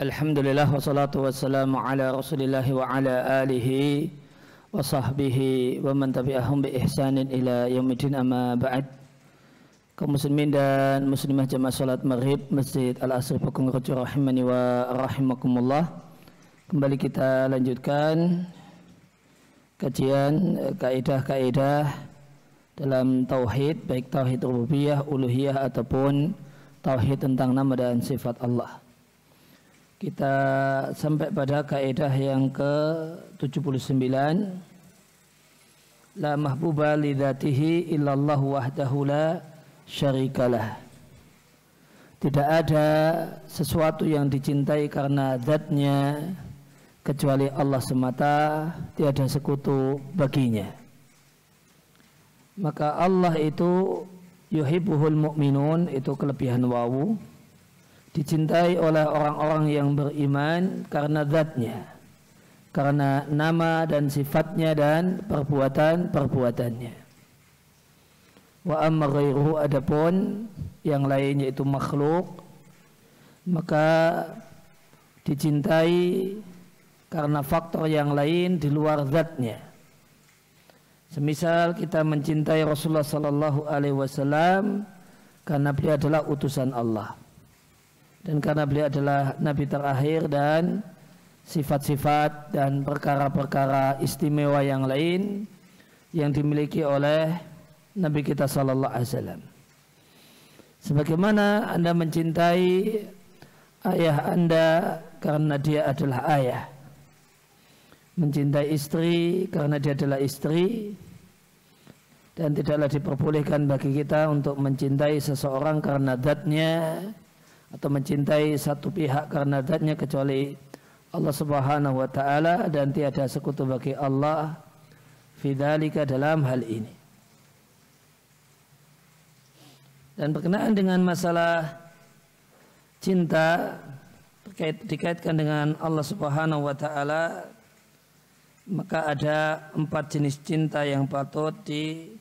Alhamdulillah wassalatu wassalamu ala rasulillah wa ala alihi wa sahbihi wa man tabi'ahum bi ihsanin ila yaumidin amma ba'd kaum muslimin dan muslimah jamaah salat maghrib Masjid Al-Asri Pakung Rojo Rahimani wa Rahimakumullah kembali kita lanjutkan kajian eh, kaidah-kaidah dalam tauhid baik tauhid rububiyah, uluhiyah ataupun tauhid tentang nama dan sifat Allah. Kita sampai pada kaidah yang ke-79. La mahbuba li illallah wahdahu la syarikalah. Tidak ada sesuatu yang dicintai karena zatnya kecuali Allah semata, tiada sekutu baginya. Maka Allah itu yuhibbuhul mu'minun itu kelebihan wawu dicintai oleh orang-orang yang beriman karena zatnya karena nama dan sifatnya dan perbuatan-perbuatannya wa amma ghairuhu adapun yang lainnya itu makhluk maka dicintai karena faktor yang lain di luar zatnya semisal kita mencintai Rasulullah sallallahu alaihi wasallam karena beliau adalah utusan Allah dan karena beliau adalah nabi terakhir dan sifat-sifat dan perkara-perkara istimewa yang lain yang dimiliki oleh nabi kita sallallahu alaihi wasallam. Sebagaimana Anda mencintai ayah Anda karena dia adalah ayah. Mencintai istri karena dia adalah istri dan tidaklah diperbolehkan bagi kita untuk mencintai seseorang karena zatnya atau mencintai satu pihak karena zatnya kecuali Allah Subhanahu wa taala dan tiada sekutu bagi Allah fidzalika dalam hal ini. Dan berkenaan dengan masalah cinta terkait dikaitkan dengan Allah Subhanahu wa taala maka ada empat jenis cinta yang patut di,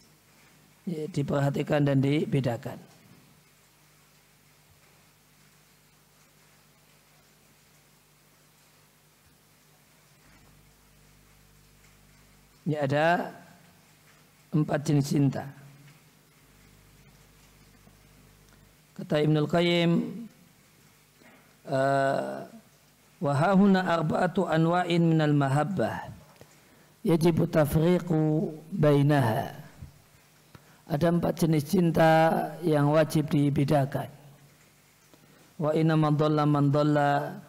diperhatikan dan dibedakan. Ya ada empat jenis cinta. Kata Ibnul Qayyim, eh, wahahuna arba'atu anwa'in minal mahabbah yajibu tafriqu bainaha ada empat jenis cinta yang wajib dibedakan wa inna man dhalla man dhalla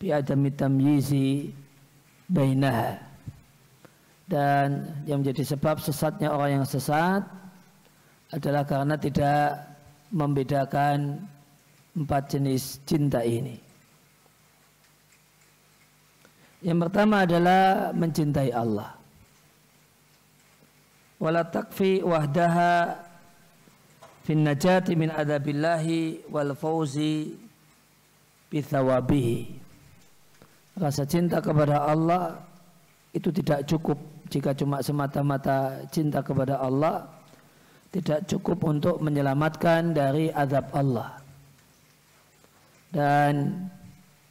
bi adami tamyizi bainaha dan yang menjadi sebab sesatnya orang yang sesat adalah karena tidak membedakan empat jenis cinta ini. Yang pertama adalah mencintai Allah. Wala takfi wahdaha fin najati min adabillahi wal fauzi bithawabihi. Rasa cinta kepada Allah itu tidak cukup jika cuma semata-mata cinta kepada Allah tidak cukup untuk menyelamatkan dari azab Allah dan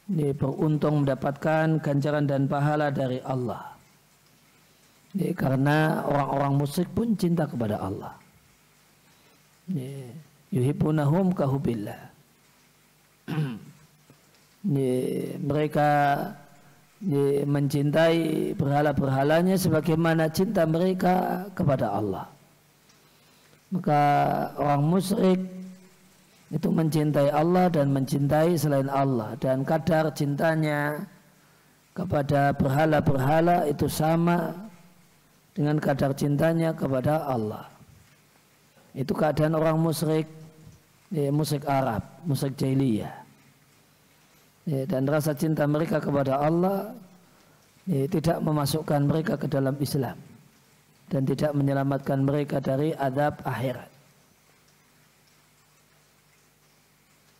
dia beruntung mendapatkan ganjaran dan pahala dari Allah dia, karena orang-orang musyrik pun cinta kepada Allah yuhibunahum kahubillah mereka mencintai berhala-berhalanya sebagaimana cinta mereka kepada Allah. Maka orang musyrik itu mencintai Allah dan mencintai selain Allah dan kadar cintanya kepada berhala-berhala itu sama dengan kadar cintanya kepada Allah. Itu keadaan orang musyrik, ya, musyrik Arab, musyrik jahiliyah ya, dan rasa cinta mereka kepada Allah ya, tidak memasukkan mereka ke dalam Islam dan tidak menyelamatkan mereka dari adab akhirat.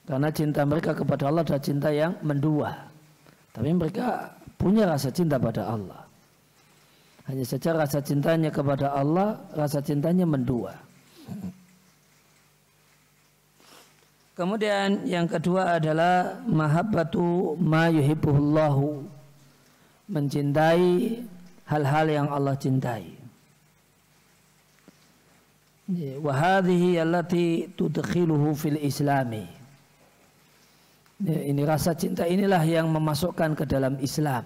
Karena cinta mereka kepada Allah adalah cinta yang mendua. Tapi mereka punya rasa cinta pada Allah. Hanya saja rasa cintanya kepada Allah, rasa cintanya mendua. Kemudian yang kedua adalah mahabbatu ma yuhibbuhullahu. Mencintai hal-hal yang Allah cintai. Ya, wa hadhihi allati tudkhiluhu fil islami. Ya, ini rasa cinta inilah yang memasukkan ke dalam Islam.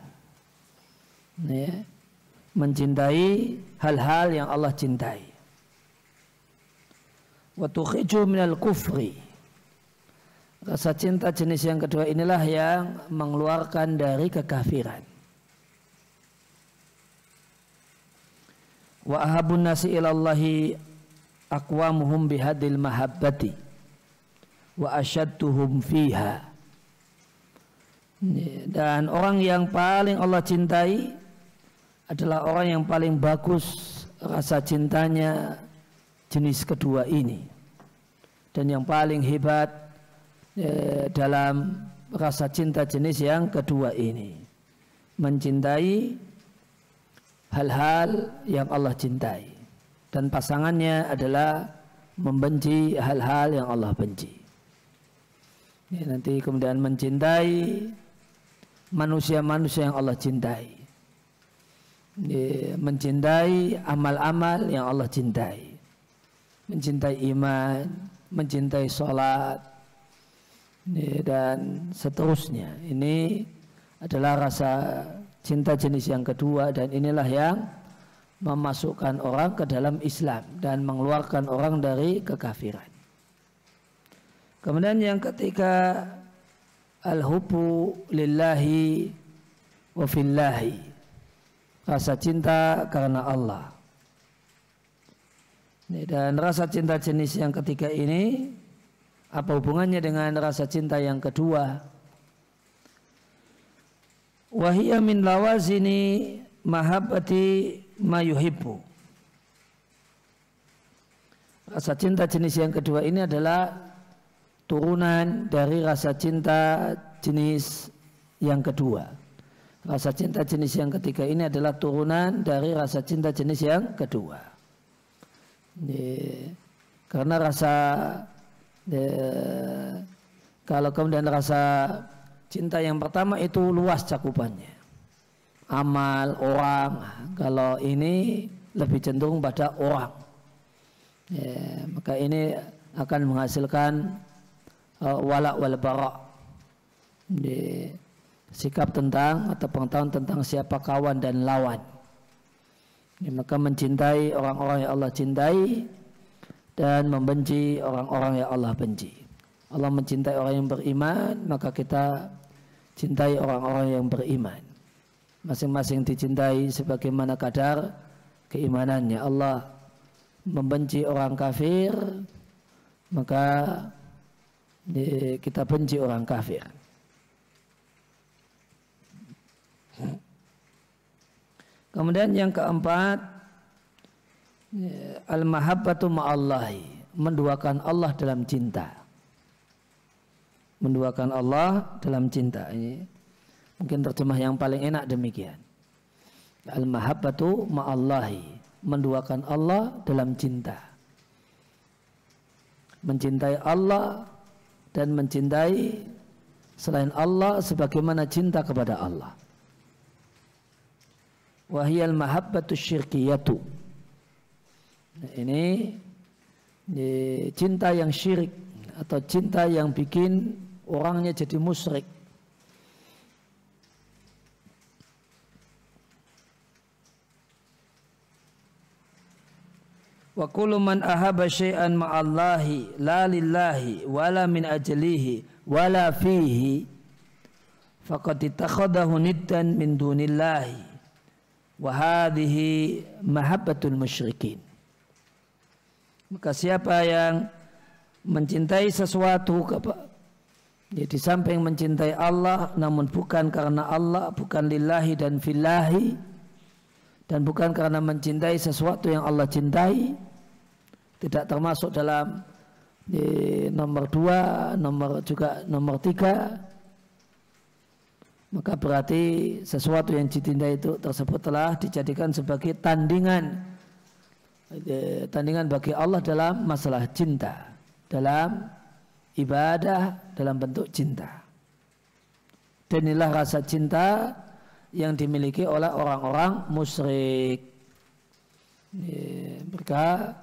Ya, mencintai hal-hal yang Allah cintai. Wa tukhriju minal kufri Rasa cinta jenis yang kedua inilah yang mengeluarkan dari kekafiran. Wa ahabun nasi ilallahi akwamuhum bihadil mahabbati wa asyadduhum fiha. Dan orang yang paling Allah cintai adalah orang yang paling bagus rasa cintanya jenis kedua ini. Dan yang paling hebat Eh, dalam rasa cinta jenis yang kedua ini mencintai hal-hal yang Allah cintai dan pasangannya adalah membenci hal-hal yang Allah benci ya, nanti kemudian mencintai manusia-manusia yang Allah cintai ya, mencintai amal-amal yang Allah cintai mencintai iman mencintai sholat Iya, dan seterusnya. Ini adalah rasa cinta jenis yang kedua dan inilah yang memasukkan orang ke dalam Islam dan mengeluarkan orang dari kekafiran. Kemudian yang ketiga al-hubu lillahi wa fillahi. Rasa cinta karena Allah. Dan rasa cinta jenis yang ketiga ini apa hubungannya dengan rasa cinta yang kedua? Wahia min lawazini mahabbati mayuhibbu. Rasa cinta jenis yang kedua ini adalah turunan dari rasa cinta jenis yang kedua. Rasa cinta jenis yang ketiga ini adalah turunan dari rasa cinta jenis yang kedua. Ini karena rasa De, kalau kemudian rasa cinta yang pertama itu luas cakupannya. Amal, orang. Kalau ini lebih cenderung pada orang. Ya, maka ini akan menghasilkan uh, walak wal barak Di, sikap tentang atau pengetahuan tentang siapa kawan dan lawan. Ya, maka mencintai orang-orang yang Allah cintai dan membenci orang-orang yang Allah benci. Allah mencintai orang yang beriman, maka kita cintai orang-orang yang beriman. Masing-masing dicintai sebagaimana kadar keimanannya. Allah membenci orang kafir, maka kita benci orang kafir. Kemudian yang keempat, Iya. Al-mahabbatu ma'allahi. Menduakan Allah dalam cinta. Menduakan Allah dalam cinta. Ini mungkin terjemah yang paling enak demikian. Al-mahabbatu ma'allahi. Menduakan Allah dalam cinta. Mencintai Allah dan mencintai selain Allah sebagaimana cinta kepada Allah. Wahiyal mahabbatu syirkiyatu ini cinta yang syirik atau cinta yang bikin orangnya jadi musyrik. Wa kullu man ahaba syai'an ma'allahi la lillahi wala min ajlihi wala fihi faqad ittakhadahu niddan min dunillahi wa hadhihi mahabbatul musyrikin. Maka siapa yang mencintai sesuatu jadi samping mencintai Allah namun bukan karena Allah, bukan lillahi dan fillahi dan bukan karena mencintai sesuatu yang Allah cintai tidak termasuk dalam di nomor dua, nomor juga nomor tiga maka berarti sesuatu yang dicintai itu tersebut telah dijadikan sebagai tandingan tandingan bagi Allah dalam masalah cinta, dalam ibadah, dalam bentuk cinta. Dan inilah rasa cinta yang dimiliki oleh orang-orang musyrik. Mereka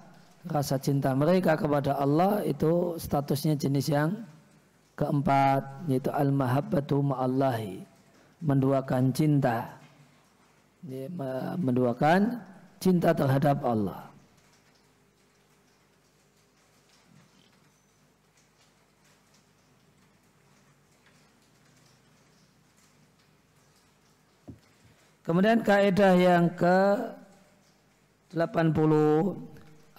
rasa cinta mereka kepada Allah itu statusnya jenis yang keempat yaitu al-mahabbatu ma'allahi menduakan cinta menduakan cinta terhadap Allah Kemudian kaidah yang ke 80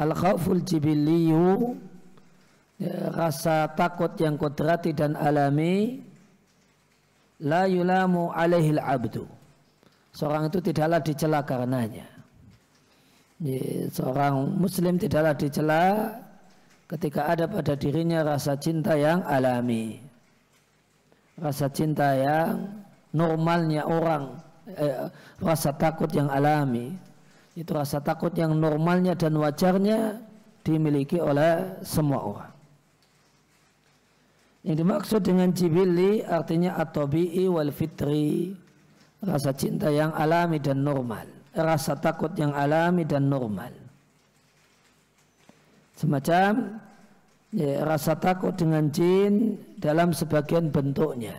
al khawful jibiliyu ya, rasa takut yang kudrati dan alami la yulamu alaihil abdu seorang itu tidaklah dicela karenanya ya, seorang muslim tidaklah dicela ketika ada pada dirinya rasa cinta yang alami rasa cinta yang normalnya orang eh, rasa takut yang alami itu rasa takut yang normalnya dan wajarnya dimiliki oleh semua orang. Yang dimaksud dengan jibili artinya atobi'i wal fitri rasa cinta yang alami dan normal, rasa takut yang alami dan normal. Semacam ya, rasa takut dengan jin dalam sebagian bentuknya,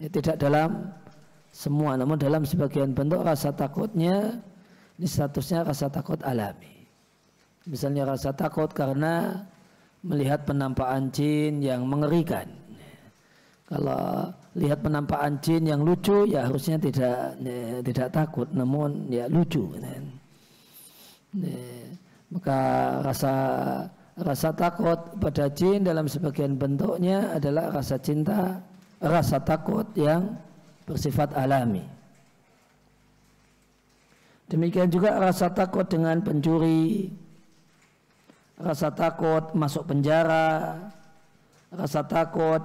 ya, tidak dalam semua namun dalam sebagian bentuk rasa takutnya ini statusnya rasa takut alami misalnya rasa takut karena melihat penampakan jin yang mengerikan kalau lihat penampakan jin yang lucu ya harusnya tidak ya, tidak takut namun ya lucu ya. Ya, maka rasa rasa takut pada jin dalam sebagian bentuknya adalah rasa cinta rasa takut yang bersifat alami. Demikian juga rasa takut dengan pencuri, rasa takut masuk penjara, rasa takut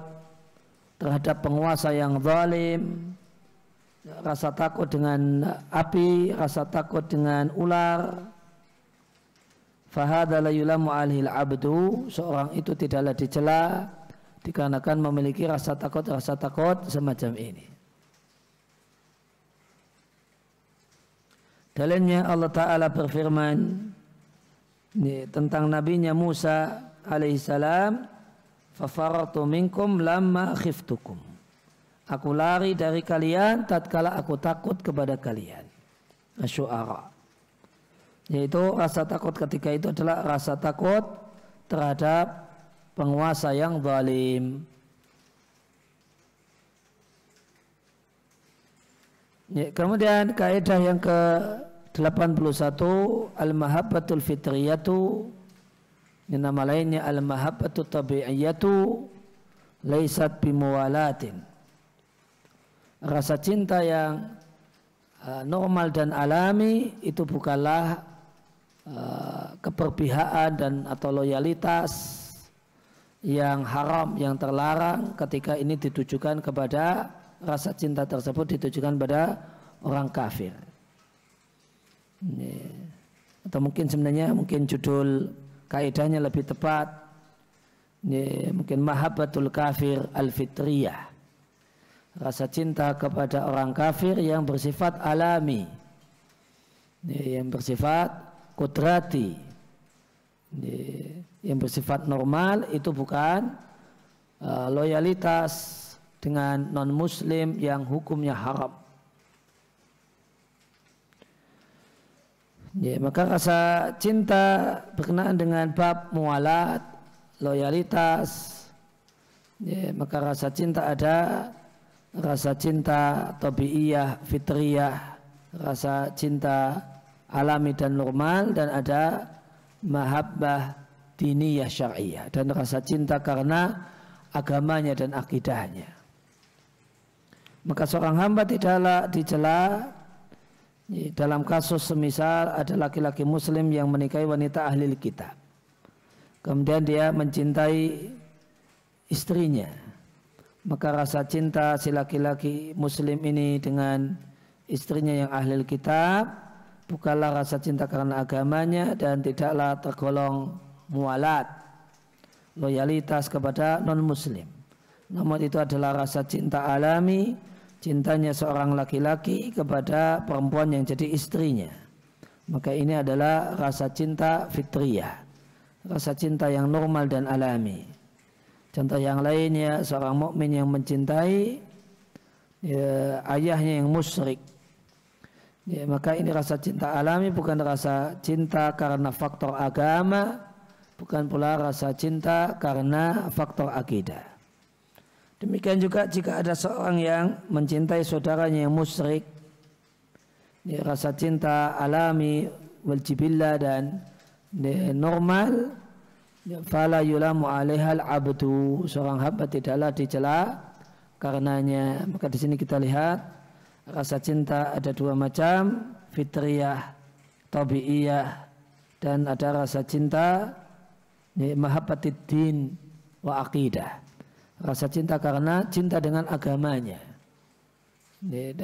terhadap penguasa yang zalim, rasa takut dengan api, rasa takut dengan ular. Fahadala yulamu alhil abdu, seorang itu tidaklah dicela dikarenakan memiliki rasa takut-rasa takut semacam ini. Dalilnya Allah Ta'ala berfirman ini, tentang nabinya Musa alaihissalam fafaratu minkum lama khiftukum aku lari dari kalian tatkala aku takut kepada kalian syuara yaitu rasa takut ketika itu adalah rasa takut terhadap penguasa yang zalim Ya, kemudian kaidah yang ke 81 Al-Mahabbatul Fitriyatu ini nama lainnya Al-Mahabbatul Tabi'iyatu Laisat bimuwalatin Rasa cinta yang uh, normal dan alami itu bukanlah uh, keperpihakan dan atau loyalitas yang haram, yang terlarang ketika ini ditujukan kepada rasa cinta tersebut ditujukan pada orang kafir. Ini. Iya. Atau mungkin sebenarnya mungkin judul kaidahnya lebih tepat. Ini, iya, mungkin mahabbatul kafir al-fitriyah. Rasa cinta kepada orang kafir yang bersifat alami. Ini, iya, yang bersifat kudrati. Ini, yang bersifat normal itu bukan eh, loyalitas dengan non muslim yang hukumnya haram. Ya, maka rasa cinta berkenaan dengan bab mualat, loyalitas. Ya, maka rasa cinta ada rasa cinta tabiiyah, fitriyah, rasa cinta alami dan normal dan ada mahabbah diniyah syariah dan rasa cinta karena agamanya dan akidahnya. Maka seorang hamba tidaklah dicela dalam kasus semisal ada laki-laki muslim yang menikahi wanita ahli kitab. Kemudian dia mencintai istrinya. Maka rasa cinta si laki-laki muslim ini dengan istrinya yang ahli kitab bukanlah rasa cinta karena agamanya dan tidaklah tergolong mualat loyalitas kepada non muslim. Namun itu adalah rasa cinta alami cintanya seorang laki-laki kepada perempuan yang jadi istrinya. Maka ini adalah rasa cinta fitriyah. Rasa cinta yang normal dan alami. Contoh yang lainnya seorang mukmin yang mencintai ya, ayahnya yang musyrik. Ya, maka ini rasa cinta alami bukan rasa cinta karena faktor agama, bukan pula rasa cinta karena faktor akidah. Demikian juga jika ada seorang yang mencintai saudaranya yang musyrik, rasa cinta alami waljibillah dan normal, fala yulamu alaihal abdu, seorang hamba tidaklah dicela karenanya. Maka di sini kita lihat rasa cinta ada dua macam, fitriyah, tabiiyah, dan ada rasa cinta mahabbatid din wa aqidah Rasa cinta karena cinta dengan agamanya. Eh,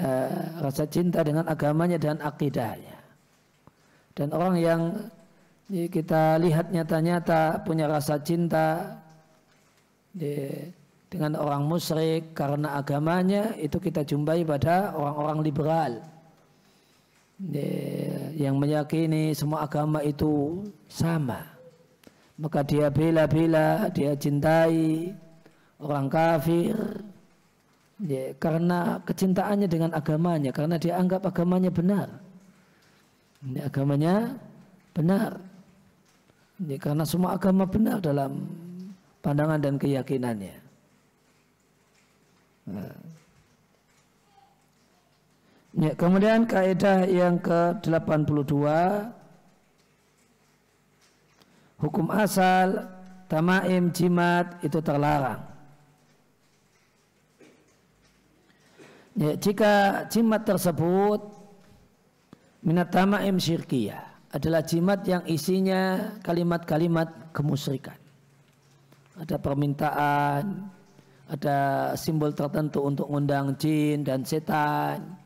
rasa cinta dengan agamanya dan akidahnya. Dan orang yang kita lihat nyata-nyata punya rasa cinta dengan orang musyrik karena agamanya itu kita jumpai pada orang-orang liberal yang meyakini semua agama itu sama maka dia bela-bela dia cintai orang kafir ya, karena kecintaannya dengan agamanya karena dia anggap agamanya benar ya, agamanya benar ya, karena semua agama benar dalam pandangan dan keyakinannya nah. ya, kemudian kaidah yang ke 82 hukum asal, tamaim, jimat itu terlarang. Ya, jika jimat tersebut minatama m syirkiyah adalah jimat yang isinya kalimat-kalimat kemusyrikan. Ada permintaan, ada simbol tertentu untuk undang jin dan setan.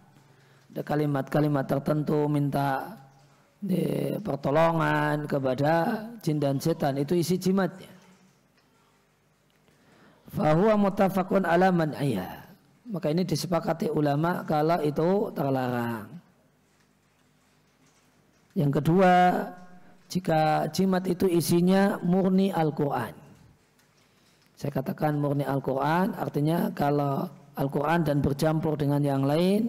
Ada kalimat-kalimat tertentu minta ya, pertolongan kepada jin dan setan. Itu isi jimatnya. Fahuwa mutafakun alaman ayah maka ini disepakati ulama kalau itu terlarang. Yang kedua, jika jimat itu isinya murni Al-Quran. Saya katakan murni Al-Quran, artinya kalau Al-Quran dan bercampur dengan yang lain,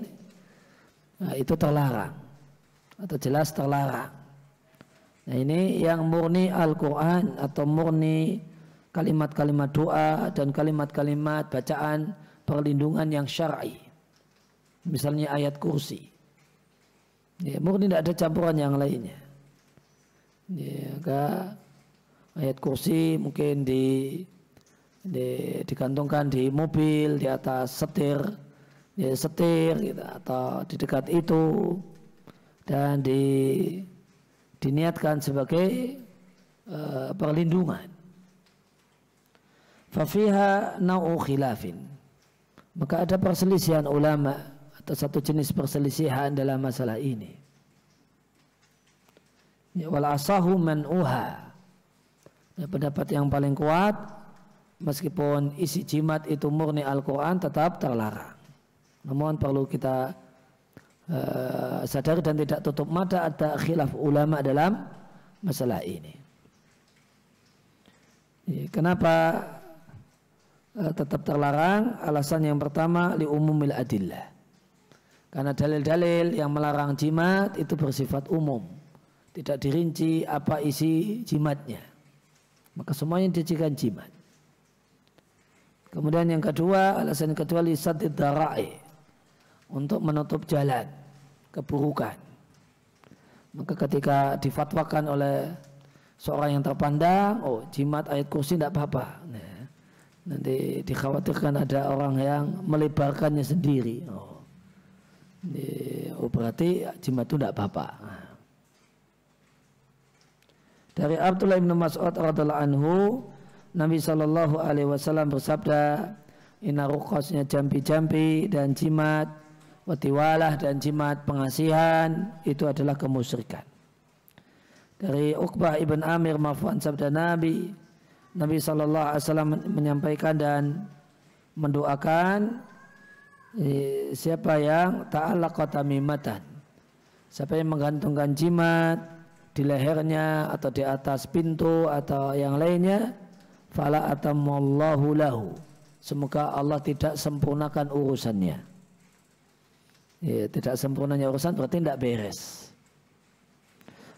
nah itu terlarang. Atau jelas terlarang. Nah ini yang murni Al-Quran atau murni kalimat-kalimat doa dan kalimat-kalimat bacaan perlindungan yang syar'i. Misalnya ayat kursi. Ya, murni tidak ada campuran yang lainnya. Ya, ayat kursi mungkin di, di digantungkan di mobil di atas setir, ya, setir gitu, atau di dekat itu dan di diniatkan sebagai uh, perlindungan. Fafiha nauhilafin. Maka ada perselisihan ulama atau satu jenis perselisihan dalam masalah ini. Ya, wal asahu Uha. Ya, pendapat yang paling kuat meskipun isi jimat itu murni Al-Qur'an tetap terlarang. Namun perlu kita uh, sadari dan tidak tutup mata ada khilaf ulama dalam masalah ini. Ya, kenapa Eh, tetap terlarang alasan yang pertama li umumil adillah karena dalil-dalil yang melarang jimat itu bersifat umum tidak dirinci apa isi jimatnya maka semuanya dijadikan jimat kemudian yang kedua alasan yang kedua lisat darai untuk menutup jalan keburukan maka ketika difatwakan oleh seorang yang terpandang oh jimat ayat kursi tidak apa-apa nah, Nanti dikhawatirkan ada orang yang melebarkannya sendiri. Oh, oh berarti jimat itu tidak apa-apa. Dari Abdullah bin Mas'ud radhiallahu anhu, Nabi Shallallahu alaihi wasallam bersabda, "Inna rukosnya jampi-jampi dan jimat, watiwalah dan jimat pengasihan itu adalah kemusyrikan." Dari Uqbah ibn Amir mafuan sabda Nabi, Nabi Shallallahu Alaihi Wasallam menyampaikan dan mendoakan eh, siapa yang ta'ala tamimatan siapa yang menggantungkan jimat di lehernya atau di atas pintu atau yang lainnya fala atamallahu lahu semoga Allah tidak sempurnakan urusannya ya, tidak sempurnanya urusan berarti tidak beres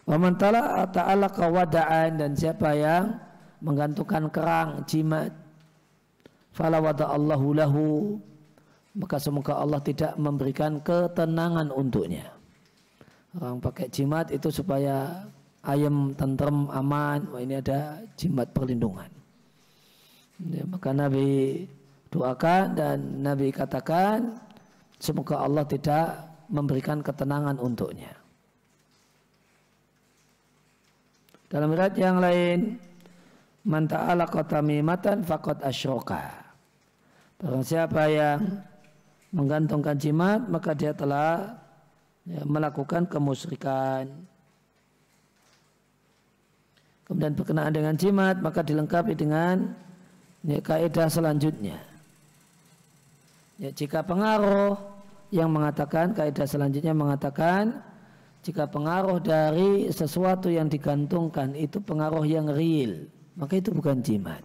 wa man ta'ala wada'an dan siapa yang menggantungkan kerang jimat fala wada Allahu lahu maka semoga Allah tidak memberikan ketenangan untuknya orang pakai jimat itu supaya ayam tentrem aman Wah, ini ada jimat perlindungan ya, maka Nabi doakan dan Nabi katakan semoga Allah tidak memberikan ketenangan untuknya dalam riwayat yang lain Man ta'ala mimatan fakot asyoka. Barang siapa yang menggantungkan jimat, maka dia telah ya, melakukan kemusrikan. Kemudian berkenaan dengan jimat, maka dilengkapi dengan ya, kaidah selanjutnya. Ya, jika pengaruh yang mengatakan, kaidah selanjutnya mengatakan, jika pengaruh dari sesuatu yang digantungkan itu pengaruh yang real maka itu bukan jimat.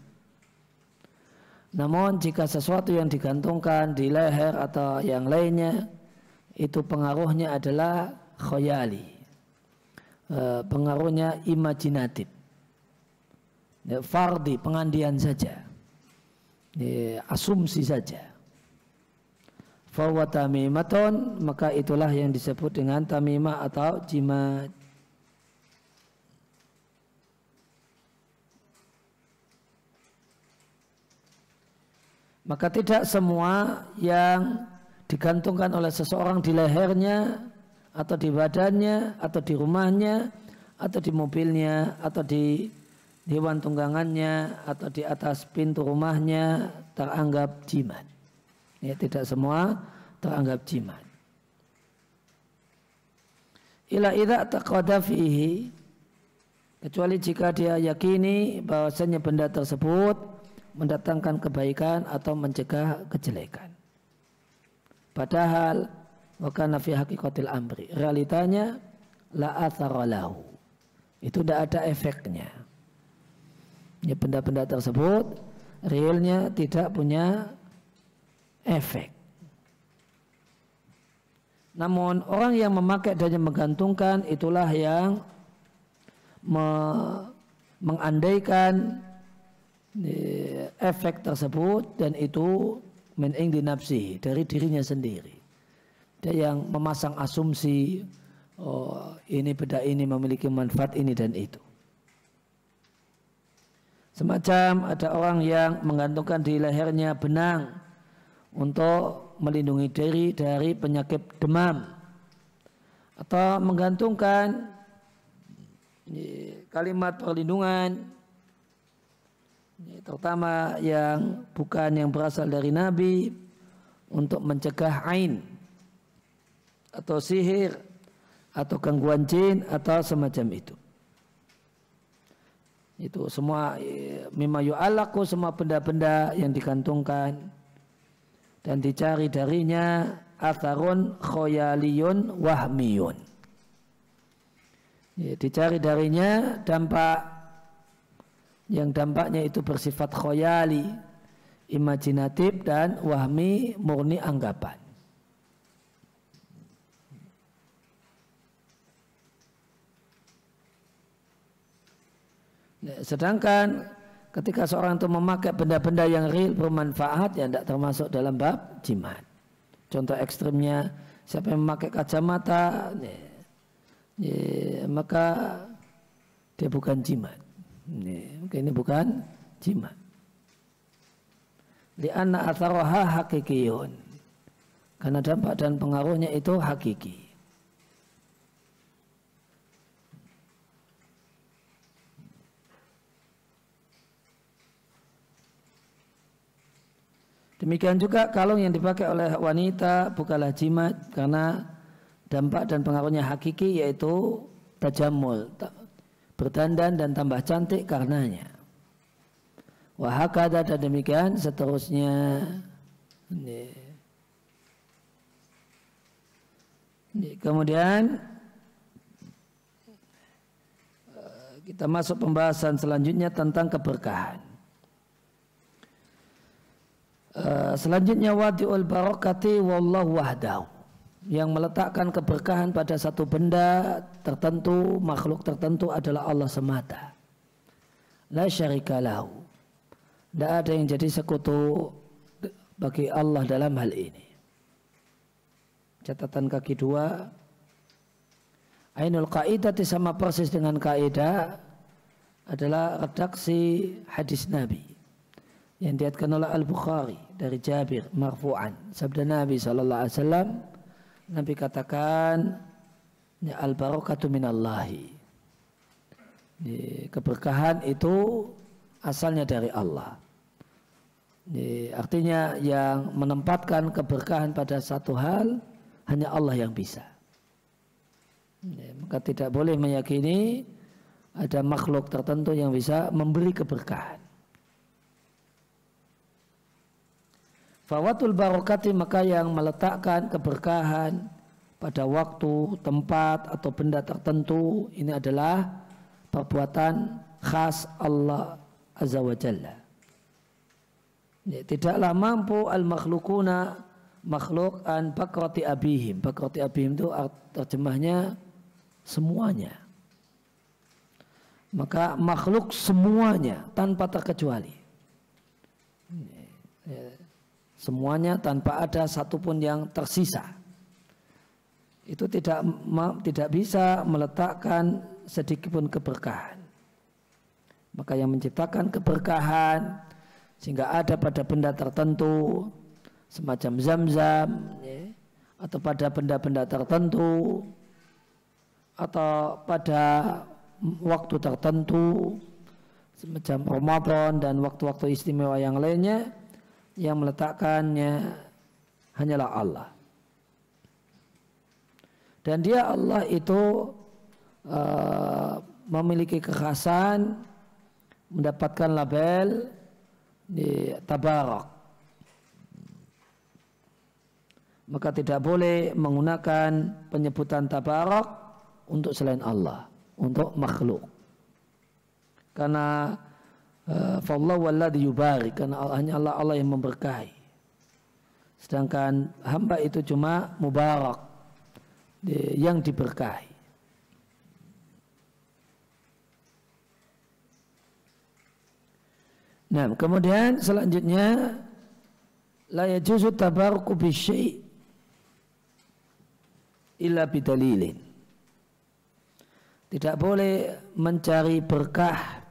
Namun jika sesuatu yang digantungkan di leher atau yang lainnya itu pengaruhnya adalah khoyali. E, pengaruhnya imajinatif. E, fardi, pengandian saja. E, asumsi saja. Fawwa tamimaton, maka itulah yang disebut dengan tamimah atau jimat. Maka tidak semua yang digantungkan oleh seseorang di lehernya atau di badannya atau di rumahnya atau di mobilnya atau di hewan tunggangannya atau di atas pintu rumahnya teranggap jimat. Ya, tidak semua teranggap jimat. Ila idza taqada fihi kecuali jika dia yakini bahwasanya benda tersebut mendatangkan kebaikan atau mencegah kejelekan. Padahal maka nafi hakikatil amri. Realitanya la atharalahu. Itu tidak ada efeknya. Ya benda-benda tersebut realnya tidak punya efek. Namun orang yang memakai dan yang menggantungkan itulah yang me mengandaikan eh, efek tersebut dan itu min di nafsi dari dirinya sendiri. Dia yang memasang asumsi oh, ini beda ini memiliki manfaat ini dan itu. Semacam ada orang yang menggantungkan di lehernya benang untuk melindungi diri dari penyakit demam atau menggantungkan kalimat perlindungan terutama yang bukan yang berasal dari Nabi untuk mencegah ain atau sihir atau gangguan jin atau semacam itu itu semua e, mimayu alaku semua benda-benda yang digantungkan dan dicari darinya atharun khoyaliyun wahmiyun dicari darinya dampak yang dampaknya itu bersifat khoyali, imajinatif dan wahmi murni anggapan. Ya, sedangkan ketika seorang itu memakai benda-benda yang real bermanfaat yang tidak termasuk dalam bab jimat. Contoh ekstrimnya siapa yang memakai kacamata, ya, ya, maka dia bukan jimat. Ini, ini bukan jima. anak asaroha hakikiyun. Karena dampak dan pengaruhnya itu hakiki. Demikian juga kalung yang dipakai oleh wanita bukanlah jimat karena dampak dan pengaruhnya hakiki yaitu tajamul, berdandan dan tambah cantik karenanya. Wahakada dan demikian seterusnya. Ini. Ini. Kemudian eh, kita masuk pembahasan selanjutnya tentang keberkahan. Uh, selanjutnya wadiul barokati wallahu wahdahu yang meletakkan keberkahan pada satu benda tertentu, makhluk tertentu adalah Allah semata. La syarika lahu. Tidak ada yang jadi sekutu bagi Allah dalam hal ini. Catatan kaki dua. Ainul kaidati sama persis dengan kaidah adalah redaksi hadis Nabi yang diatkan oleh Al Bukhari dari Jabir marfu'an sabda Nabi saw Nabi katakan ya, al barokatu minallahi. keberkahan itu asalnya dari Allah. artinya yang menempatkan keberkahan pada satu hal hanya Allah yang bisa. maka tidak boleh meyakini ada makhluk tertentu yang bisa memberi keberkahan. Fawatul barokati maka yang meletakkan keberkahan pada waktu, tempat atau benda tertentu ini adalah perbuatan khas Allah Azza wa Jalla. Ya, tidaklah mampu al-makhlukuna makhluk an bakrati abihim. Bakrati abihim itu terjemahnya semuanya. Maka makhluk semuanya tanpa terkecuali semuanya tanpa ada satupun yang tersisa. Itu tidak tidak bisa meletakkan sedikitpun keberkahan. Maka yang menciptakan keberkahan sehingga ada pada benda tertentu semacam zam-zam atau pada benda-benda tertentu atau pada waktu tertentu semacam Ramadan dan waktu-waktu istimewa yang lainnya yang meletakkannya hanyalah Allah. Dan dia Allah itu uh, memiliki kekhasan mendapatkan label di tabarak. Maka tidak boleh menggunakan penyebutan tabarak untuk selain Allah, untuk makhluk. Karena Eh, Fallah walladhi yubarik karena hanya Allah Allah yang memberkahi. Sedangkan hamba itu cuma mubarak yang diberkahi. Nah, kemudian selanjutnya la yajuzu tabaruku bi syai' illa bidalilin. Tidak boleh mencari berkah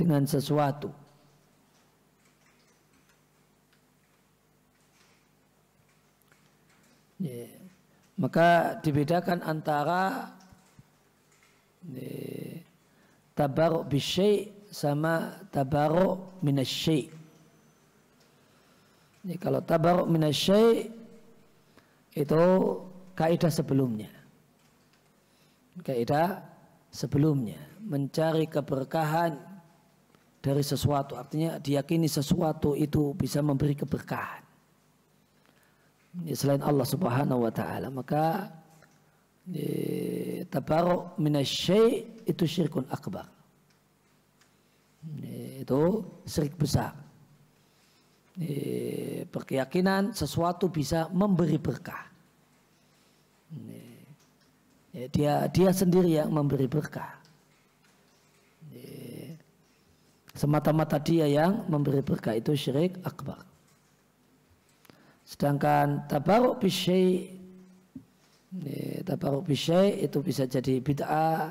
dengan sesuatu. Ya. Maka dibedakan antara ya, tabaruk bisyai sama tabaruk minasyai. Ya, kalau tabaruk minasyai itu kaidah sebelumnya. Kaidah sebelumnya mencari keberkahan dari sesuatu. Artinya diyakini sesuatu itu bisa memberi keberkahan. Ya, selain Allah subhanahu wa ta'ala. Maka ya, tabaruk minasyai itu syirkun akbar. Ya, itu syirik besar. Ya, berkeyakinan sesuatu bisa memberi berkah. Ya, dia dia sendiri yang memberi berkah. Semata-mata dia yang memberi berkah itu syirik akbar. Sedangkan tabaruk bisyai tabaruk bisyai itu bisa jadi bid'ah,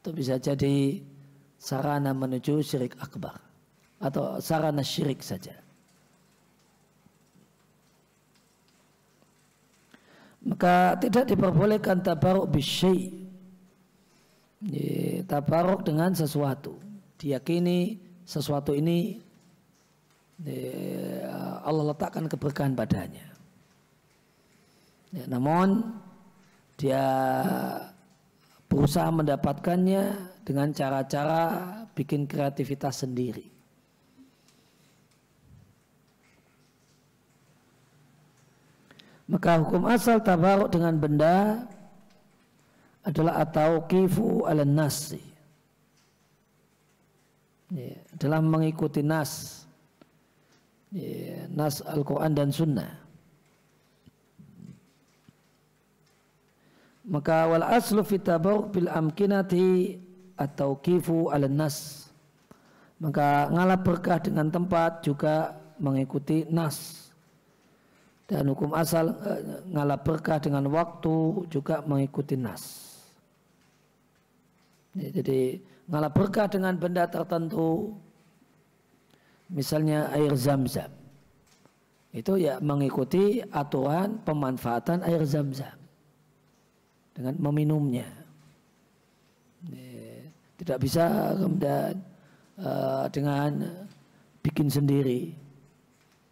itu bisa jadi sarana menuju syirik akbar atau sarana syirik saja. Maka tidak diperbolehkan tabaruk bisyai. Tabaruk dengan sesuatu. Diyakini sesuatu ini eh, Allah letakkan keberkahan padanya. Ya, namun dia berusaha mendapatkannya dengan cara-cara bikin kreativitas sendiri. Maka hukum asal tabaruk dengan benda adalah atau kifu ala nasi. Yeah dalam mengikuti nas nas Al-Quran dan Sunnah maka wal aslu fitabur bil amkinati atau kifu al nas maka ngalah berkah dengan tempat juga mengikuti nas dan hukum asal eh, ngalah berkah dengan waktu juga mengikuti nas jadi ngalah berkah dengan benda tertentu misalnya air zam-zam itu ya mengikuti aturan pemanfaatan air zam-zam dengan meminumnya tidak bisa kemudian eh, dengan bikin sendiri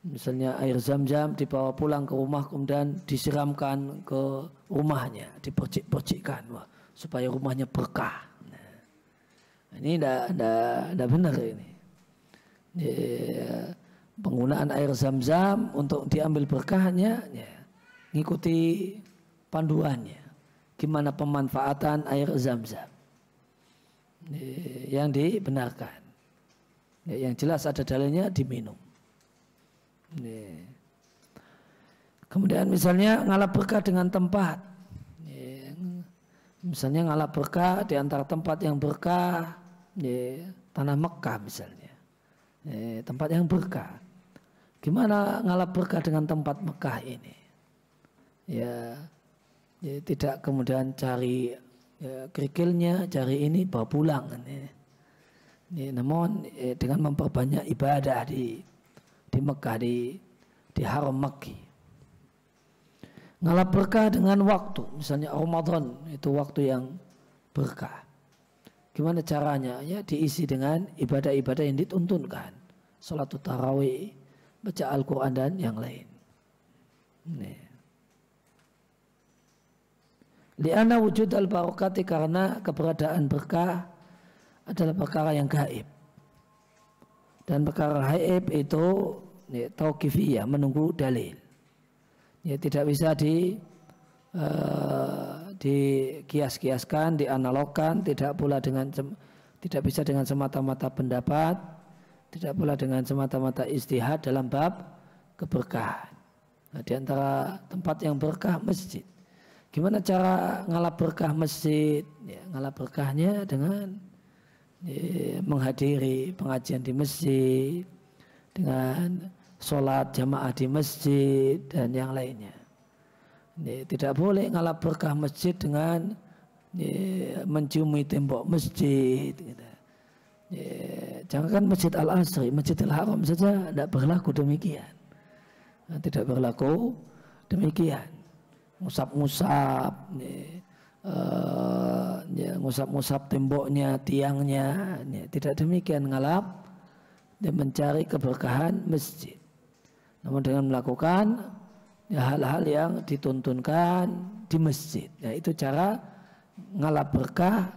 misalnya air zam-zam dibawa pulang ke rumah kemudian disiramkan ke rumahnya dipercik-percikkan supaya rumahnya berkah nah, ini tidak benar ini penggunaan air zam-zam untuk diambil berkahnya ya, ngikuti panduannya gimana pemanfaatan air zam-zam yang dibenarkan ya, yang jelas ada dalilnya diminum ya. kemudian misalnya ngalap berkah dengan tempat misalnya ngalap berkah di antara tempat yang berkah ya, tanah Mekah misalnya eh, tempat yang berkah. Gimana ngalap berkah dengan tempat Mekah ini? Ya, ya tidak kemudian cari ya, kerikilnya, cari ini bawa pulang. ini. ini ya, namun eh, dengan memperbanyak ibadah di di Mekah di di Haram Mekki. Ngalap berkah dengan waktu, misalnya Ramadan itu waktu yang berkah. Gimana caranya? Ya diisi dengan ibadah-ibadah yang dituntunkan sholat tarawih, baca Al-Quran dan yang lain. Liana wujud al-barokati karena keberadaan berkah adalah perkara yang gaib. Dan perkara gaib itu ya, menunggu dalil. Ya, tidak bisa di uh, eh, kias kiaskan dianalogkan, tidak pula dengan tidak bisa dengan semata-mata pendapat tidak pula dengan semata-mata istihad dalam bab keberkahan. Nah, di antara tempat yang berkah masjid. Gimana cara ngalap berkah masjid? Ya, ngalap berkahnya dengan ya, menghadiri pengajian di masjid, dengan sholat jamaah di masjid dan yang lainnya. Ya, tidak boleh ngalap berkah masjid dengan ya, menciumi tembok masjid. Gitu. Jangan kan Masjid Al-Asri, al Haram saja tidak berlaku demikian. Tidak berlaku demikian. Musab-musab, uh, eh, ya, musab musab temboknya, tiangnya, ya, tidak demikian ngalap dan mencari keberkahan masjid. Namun dengan melakukan hal-hal ya, yang dituntunkan di masjid, ya, itu cara ngalap berkah,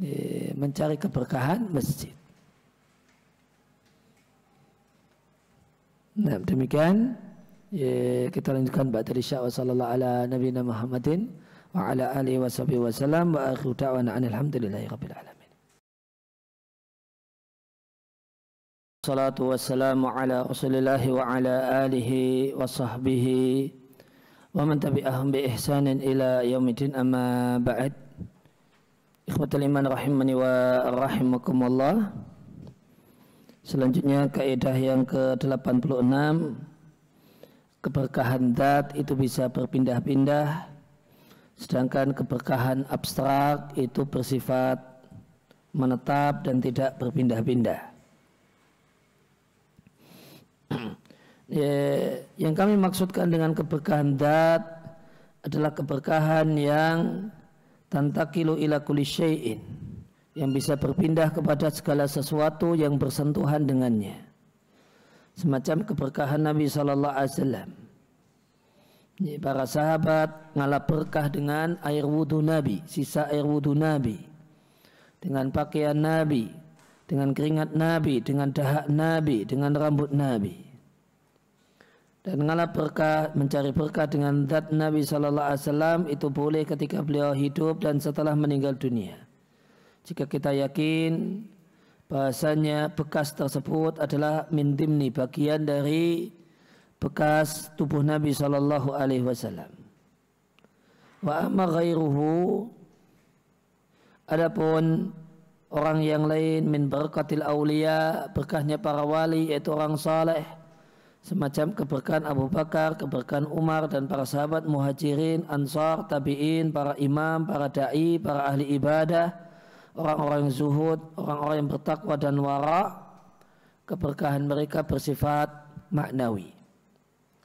ya, mencari keberkahan masjid. Nah, demikian ya, kita lanjutkan ba'da isya wa sallallahu ala Nabi Muhammadin wa ala alihi wa sahbihi wa sallam wa akhiru rabbil alamin. Salatu wassalamu ala rasulillahi ala alihi wa wa man tabi'ahum bi ihsanin ila yaumidin amma ba'd. Ikhwatul rahimani wa Selanjutnya kaidah yang ke-86 keberkahan dat itu bisa berpindah-pindah sedangkan keberkahan abstrak itu bersifat menetap dan tidak berpindah-pindah. Ya, yang kami maksudkan dengan keberkahan dat adalah keberkahan yang tantakilu ila kulli syai'in yang bisa berpindah kepada segala sesuatu yang bersentuhan dengannya. Semacam keberkahan Nabi Shallallahu Alaihi Wasallam. Para sahabat ngalap berkah dengan air wudhu Nabi, sisa air wudhu Nabi, dengan pakaian Nabi, dengan keringat Nabi, dengan dahak Nabi, dengan rambut Nabi. Dan ngalap berkah, mencari berkah dengan zat Nabi Shallallahu Alaihi Wasallam itu boleh ketika beliau hidup dan setelah meninggal dunia jika kita yakin bahasanya bekas tersebut adalah mintimni bagian dari bekas tubuh Nabi Shallallahu Alaihi Wasallam. Wa amma ghairuhu Adapun orang yang lain min berkatil aulia berkahnya para wali yaitu orang saleh semacam keberkahan Abu Bakar, keberkahan Umar dan para sahabat muhajirin, ansar, tabiin, para imam, para dai, para ahli ibadah orang-orang yang zuhud, orang-orang yang bertakwa dan wara, keberkahan mereka bersifat maknawi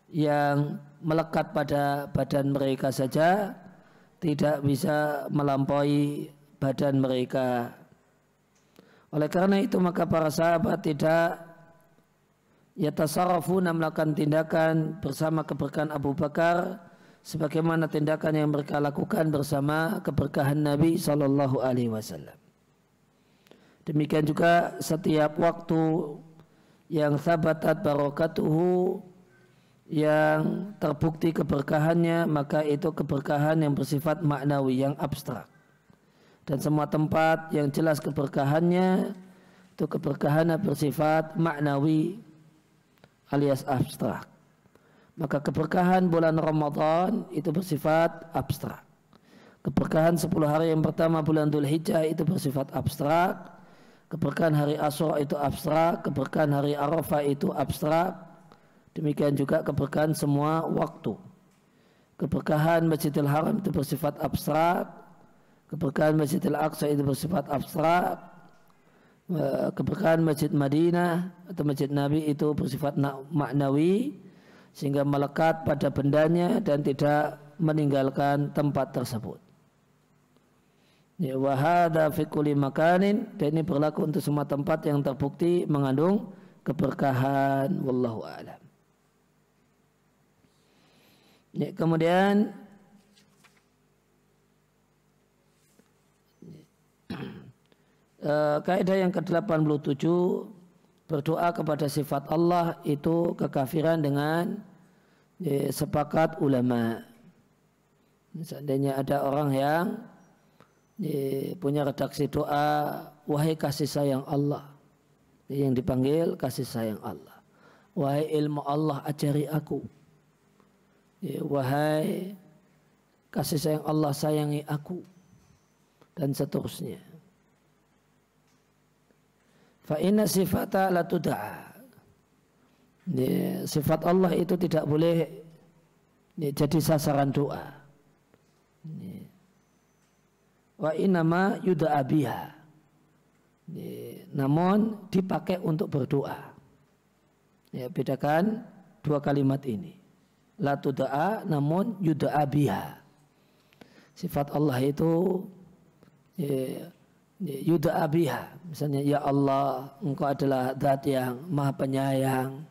yang melekat pada badan mereka saja tidak bisa melampaui badan mereka. Oleh karena itu maka para sahabat tidak yatasarrafuna melakukan tindakan bersama keberkahan Abu Bakar sebagaimana tindakan yang mereka lakukan bersama keberkahan Nabi Shallallahu Alaihi Wasallam. Demikian juga setiap waktu yang sabatat barokatuhu yang terbukti keberkahannya maka itu keberkahan yang bersifat maknawi yang abstrak dan semua tempat yang jelas keberkahannya itu keberkahan yang bersifat maknawi alias abstrak maka keberkahan bulan Ramadan itu bersifat abstrak. Keberkahan 10 hari yang pertama bulan Dhul Hijjah itu bersifat abstrak. Keberkahan hari Asyura itu abstrak. Keberkahan hari Arafah itu abstrak. Demikian juga keberkahan semua waktu. Keberkahan Masjidil Haram itu bersifat abstrak. Keberkahan Masjidil Aqsa itu bersifat abstrak. Eh, keberkahan Masjid Madinah atau Masjid Nabi itu bersifat maknawi sehingga melekat pada bendanya dan tidak meninggalkan tempat tersebut. Ya, wahada fi makanin dan ini berlaku untuk semua tempat yang terbukti mengandung keberkahan wallahu alam. Ya, kemudian e, kaidah yang ke-87 berdoa kepada sifat Allah itu kekafiran dengan ya, sepakat ulama. Seandainya ada orang yang ya, punya redaksi doa, wahai kasih sayang Allah. Yang dipanggil kasih sayang Allah. Wahai ilmu Allah ajari aku. Ya, wahai kasih sayang Allah sayangi aku. Dan seterusnya. Fa inna sifata la tud'a. Sifat Allah itu tidak boleh jadi sasaran doa. Wa inama yuda'a biha. Namun dipakai untuk berdoa. Ya, bedakan dua kalimat ini. La tuda'a namun yuda'a biha. Sifat Allah itu ya, Ya, Yuda abiha misalnya ya Allah engkau adalah zat yang maha penyayang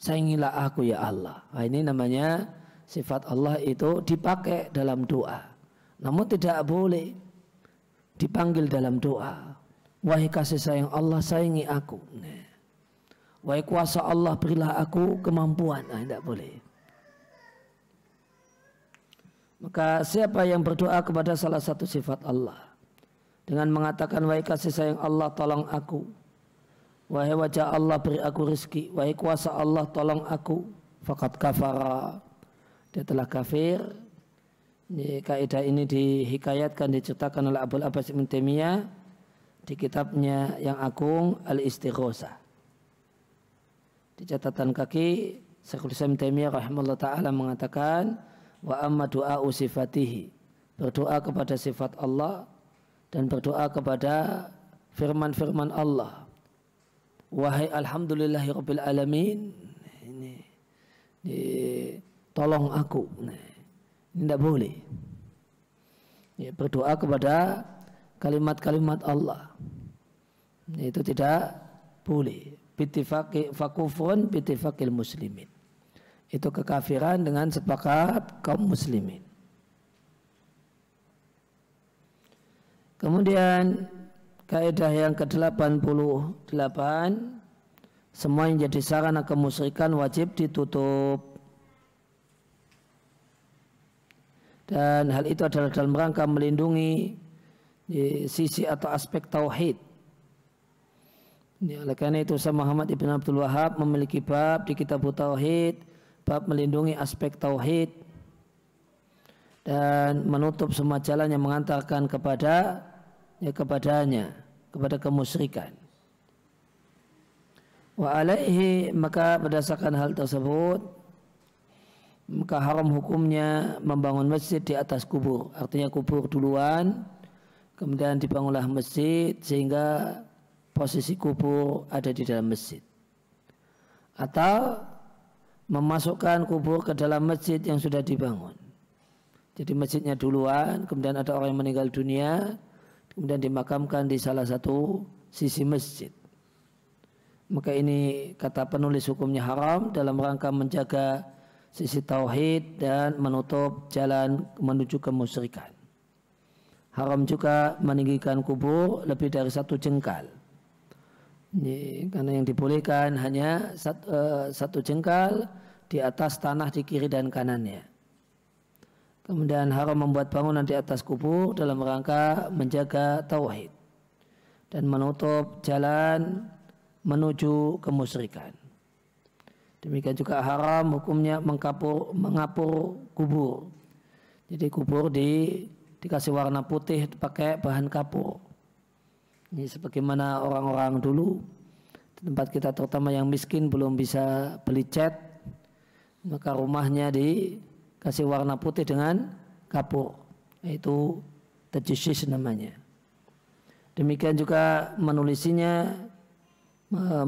sayangilah aku ya Allah nah, ini namanya sifat Allah itu dipakai dalam doa namun tidak boleh dipanggil dalam doa wahai kasih sayang Allah sayangi aku nah, wahai kuasa Allah berilah aku kemampuan nah, tidak boleh maka siapa yang berdoa kepada salah satu sifat Allah dengan mengatakan wahai kasih sayang Allah tolong aku wahai wajah Allah beri aku rezeki wahai kuasa Allah tolong aku fakat kafara dia telah kafir ini kaidah ini dihikayatkan diceritakan oleh Abdul Abbas Ibn Taimiyah di kitabnya yang agung Al Istighosa di catatan kaki Syekhul Islam Taimiyah rahimahullah taala mengatakan wa amma doa usifatihi berdoa kepada sifat Allah dan berdoa kepada firman-firman Allah. Wahai alhamdulillahi rabbil alamin. Ini, ini tolong aku. Nah, ini tidak boleh. Ya, berdoa kepada kalimat-kalimat Allah. Itu tidak boleh. Bitifaki fakufun bitifakil muslimin. Itu kekafiran dengan sepakat kaum muslimin. Kemudian kaidah yang ke-88 semua yang jadi sarana kemusyrikan wajib ditutup. Dan hal itu adalah dalam rangka melindungi sisi atau aspek tauhid. Ya, oleh karena itu Ustaz Muhammad Ibn Abdul Wahab memiliki bab di kitab Tauhid, bab melindungi aspek tauhid dan menutup semua jalan yang mengantarkan kepada ya kepadanya kepada kemusyrikan wa alaihi maka berdasarkan hal tersebut maka haram hukumnya membangun masjid di atas kubur artinya kubur duluan kemudian dibangunlah masjid sehingga posisi kubur ada di dalam masjid atau memasukkan kubur ke dalam masjid yang sudah dibangun jadi masjidnya duluan kemudian ada orang yang meninggal dunia kemudian dimakamkan di salah satu sisi masjid. Maka ini kata penulis hukumnya haram dalam rangka menjaga sisi tauhid dan menutup jalan menuju kemusyrikan. Haram juga meninggikan kubur lebih dari satu jengkal. Ini, karena yang dibolehkan hanya satu, uh, eh, satu jengkal di atas tanah di kiri dan kanannya. Kemudian haram membuat bangunan di atas kubur dalam rangka menjaga tauhid dan menutup jalan menuju kemusyrikan. Demikian juga haram hukumnya mengkapur, mengapur kubur. Jadi kubur di dikasih warna putih pakai bahan kapur. Ini sebagaimana orang-orang dulu tempat kita terutama yang miskin belum bisa beli cat maka rumahnya di kasih warna putih dengan kapur yaitu tajishis namanya demikian juga menulisinya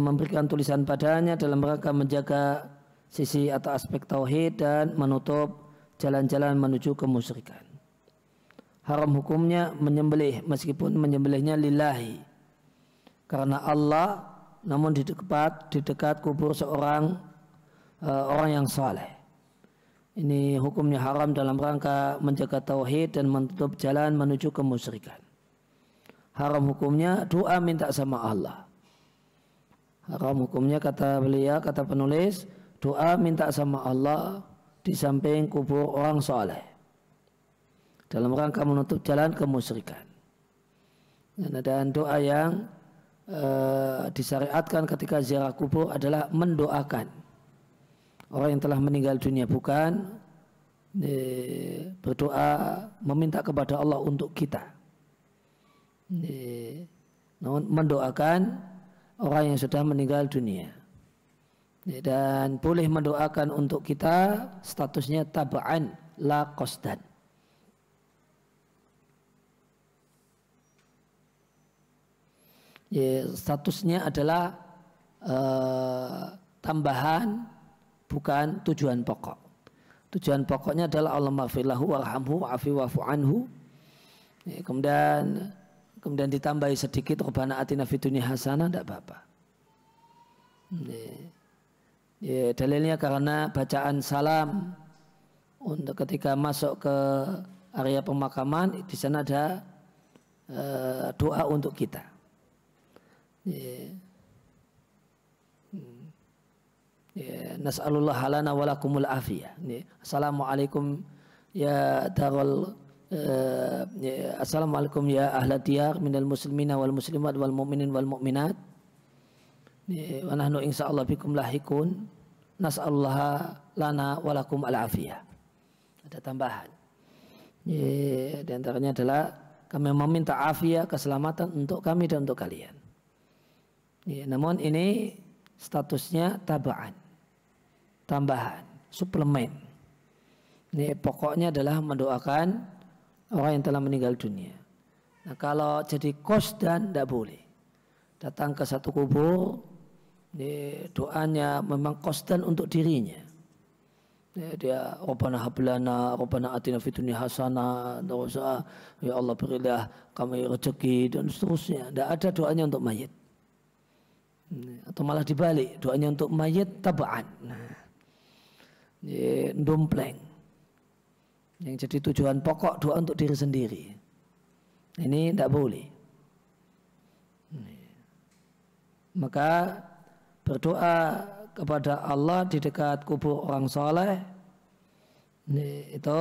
memberikan tulisan padanya dalam rangka menjaga sisi atau aspek tauhid dan menutup jalan-jalan menuju kemusyrikan haram hukumnya menyembelih meskipun menyembelihnya lillahi karena Allah namun di dekat di dekat kubur seorang uh, orang yang saleh ini hukumnya haram dalam rangka menjaga tauhid dan menutup jalan menuju kemusyrikan. Haram hukumnya doa minta sama Allah. Haram hukumnya kata beliau, kata penulis, doa minta sama Allah di samping kubur orang soleh. Dalam rangka menutup jalan kemusyrikan. Dan, ada doa yang e, disyariatkan ketika ziarah kubur adalah mendoakan orang yang telah meninggal dunia bukan berdoa meminta kepada Allah untuk kita namun mendoakan orang yang sudah meninggal dunia dan boleh mendoakan untuk kita statusnya tabaan la qasdan statusnya adalah uh, tambahan bukan tujuan pokok. Tujuan pokoknya adalah Allah maafillahu warhamhu wa'afi wa'fu anhu. Ya, kemudian kemudian ditambahi sedikit robana atina fitunya hasanah tidak apa-apa. Ya. ya, dalilnya karena bacaan salam untuk ketika masuk ke area pemakaman di sana ada uh, doa untuk kita. Ya. Ya, nas'alullah halana walakumul afiyah. Assalamualaikum ya darul eh, ya, Assalamualaikum ya ahla diyar minal muslimina wal muslimat wal mu'minin wal mu'minat. wa nahnu insyaallah bikum lahikun. Nas'alullah lana walakum al afiyah. Ada tambahan. Ya, di antaranya adalah kami meminta afiyah keselamatan untuk kami dan untuk kalian. Ya, namun ini statusnya tabaan tambahan, suplemen. Ini pokoknya adalah mendoakan orang yang telah meninggal dunia. Nah, kalau jadi kos dan tidak boleh. Datang ke satu kubur, ini doanya memang kos dan untuk dirinya. Ini dia Rabbana hablana, Rabbana atina fitunya hasana, terus ya Allah berilah kami rezeki dan seterusnya. Tidak ada doanya untuk mayat Atau malah dibalik, doanya untuk mayat tabaan. Nah dumpleng. Yang jadi tujuan pokok doa untuk diri sendiri. Ini tidak boleh. Maka berdoa kepada Allah di dekat kubur orang soleh itu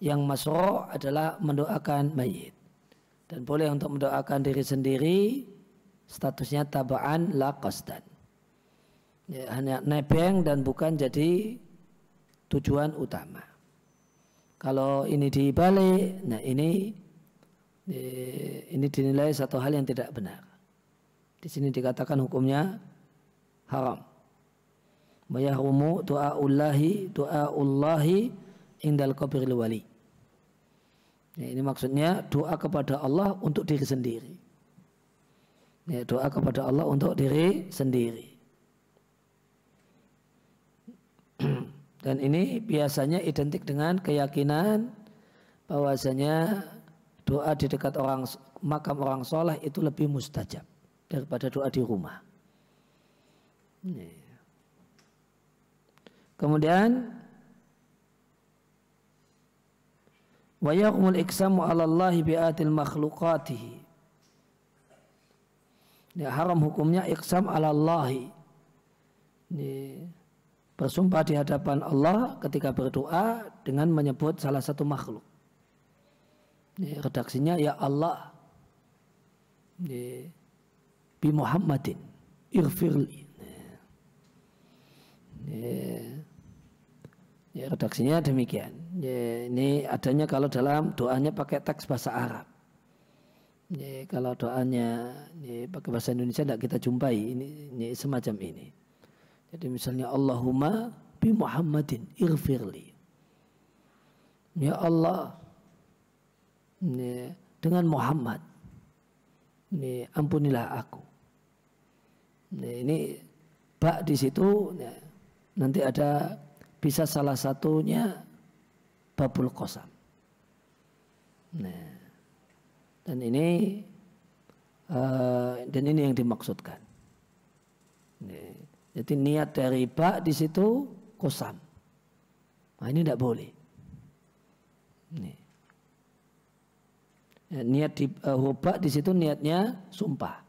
yang masroh adalah mendoakan mayit dan boleh untuk mendoakan diri sendiri statusnya tabaan la qasdan ya, hanya nebeng dan bukan jadi tujuan utama. Kalau ini dibalik, nah ini e, ini dinilai satu hal yang tidak benar. Di sini dikatakan hukumnya haram. doa Mayahrumu doa ullahi indal qabril wali. nah ini maksudnya doa kepada Allah untuk diri sendiri. Ya, doa kepada Allah untuk diri sendiri. Dan ini biasanya identik dengan keyakinan bahwasanya doa di dekat orang makam orang soleh itu lebih mustajab daripada doa di rumah. Kemudian wa iksamu alallahi bi'atil makhlukatihi. Ya, haram hukumnya iksam 'ala Ini bersumpah di hadapan Allah ketika berdoa dengan menyebut salah satu makhluk. Ini redaksinya ya Allah ini, bi Muhammadin irfirli. ini, redaksinya demikian. ini adanya kalau dalam doanya pakai teks bahasa Arab. Ini, kalau doanya ini, pakai bahasa Indonesia tidak kita jumpai ini, ini semacam ini. Jadi misalnya Allahumma bi Muhammadin irfirli. Ya Allah Ini, ya, dengan Muhammad ini ya, ampunilah aku. Ini, ya, ini bak di situ ya, nanti ada bisa salah satunya babul kosam. Nah, dan ini uh, dan ini yang dimaksudkan. Nih. Jadi niat dari riba di situ kosan. Nah, ini tidak boleh. Ini. Ya, niat di uh, di situ niatnya sumpah.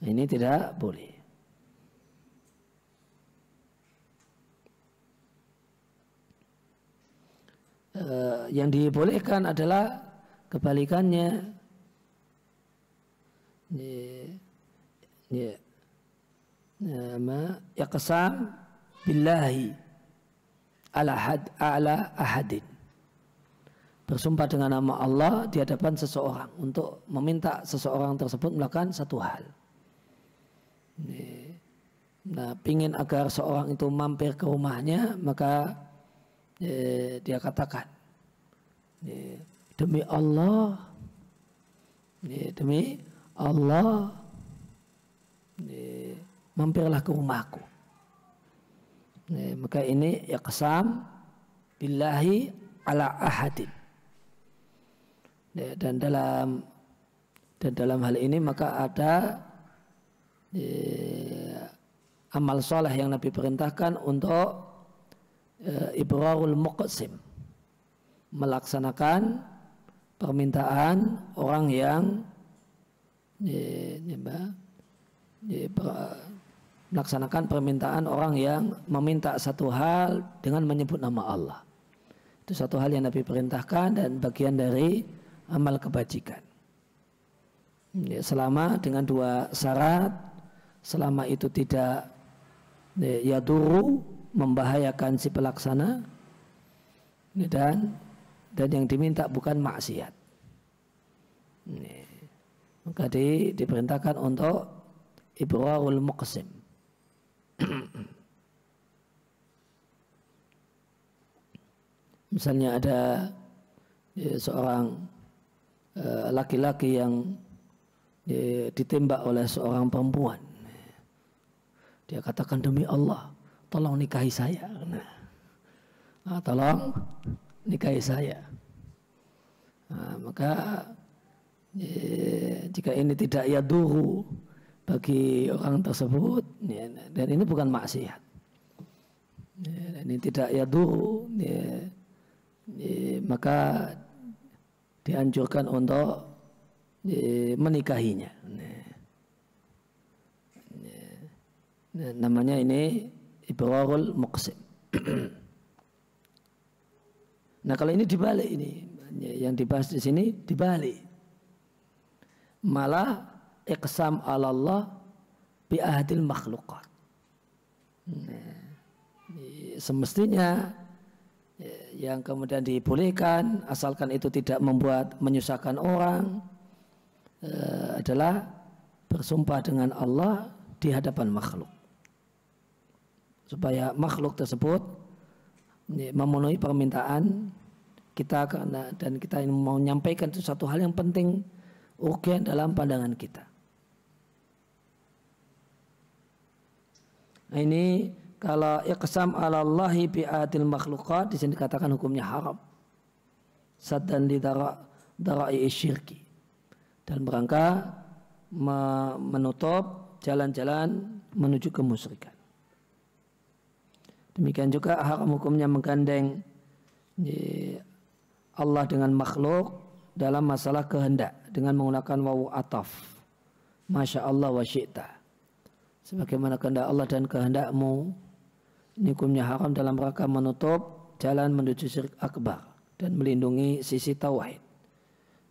Nah, ini tidak boleh. Eh, yang dibolehkan adalah kebalikannya. Nih, nih ma yaqsam billahi ala had ala ahadin bersumpah dengan nama Allah di hadapan seseorang untuk meminta seseorang tersebut melakukan satu hal. Nah, pingin agar seorang itu mampir ke rumahnya, maka eh, dia katakan, demi Allah, demi Allah, demi mampirlah ke rumahku. Nah, maka ini ya kesam billahi ala ahadin. Nah, dan dalam dan dalam hal ini maka ada eh, amal soleh yang Nabi perintahkan untuk eh, ibrarul muqsim melaksanakan permintaan orang yang eh, eh, eh, melaksanakan permintaan orang yang meminta satu hal dengan menyebut nama Allah. Itu satu hal yang Nabi perintahkan dan bagian dari amal kebajikan. Ya, selama dengan dua syarat, selama itu tidak ya duru membahayakan si pelaksana ya, dan dan yang diminta bukan maksiat. Ya, maka di, diperintahkan untuk ibrahul muqsim misalnya ada ya, seorang eh, laki-laki uh, yang ya, ditembak oleh seorang perempuan dia katakan demi Allah tolong nikahi saya nah, ah, tolong nikahi saya nah, maka ya, jika ini tidak ya duru bagi orang tersebut ya, dan ini bukan maksiat ya, ini tidak ya ya, ya, maka dianjurkan untuk ya, menikahinya ya. Ya. ya namanya ini ibrahul muqsim nah kalau ini dibalik ini ya, yang dibahas di sini dibalik malah iqsam ala Allah bi ahdil makhlukat. Nah, semestinya ya, yang kemudian dibolehkan asalkan itu tidak membuat menyusahkan orang eh, adalah bersumpah dengan Allah di hadapan makhluk supaya makhluk tersebut ya, memenuhi permintaan kita karena dan kita mau menyampaikan sesuatu hal yang penting urgen dalam pandangan kita Nah, ini kalau iqsam ala Allahi bi'atil makhlukat di sini dikatakan hukumnya haram. Sad dan lidara syirki. Dan berangka menutup jalan-jalan menuju kemusyrikan. Demikian juga haram hukumnya menggandeng Allah dengan makhluk dalam masalah kehendak dengan menggunakan wawu ataf. Masya Allah wa sebagaimana kehendak Allah dan kehendakmu ini hukumnya haram dalam rangka menutup jalan menuju syirik akbar dan melindungi sisi tauhid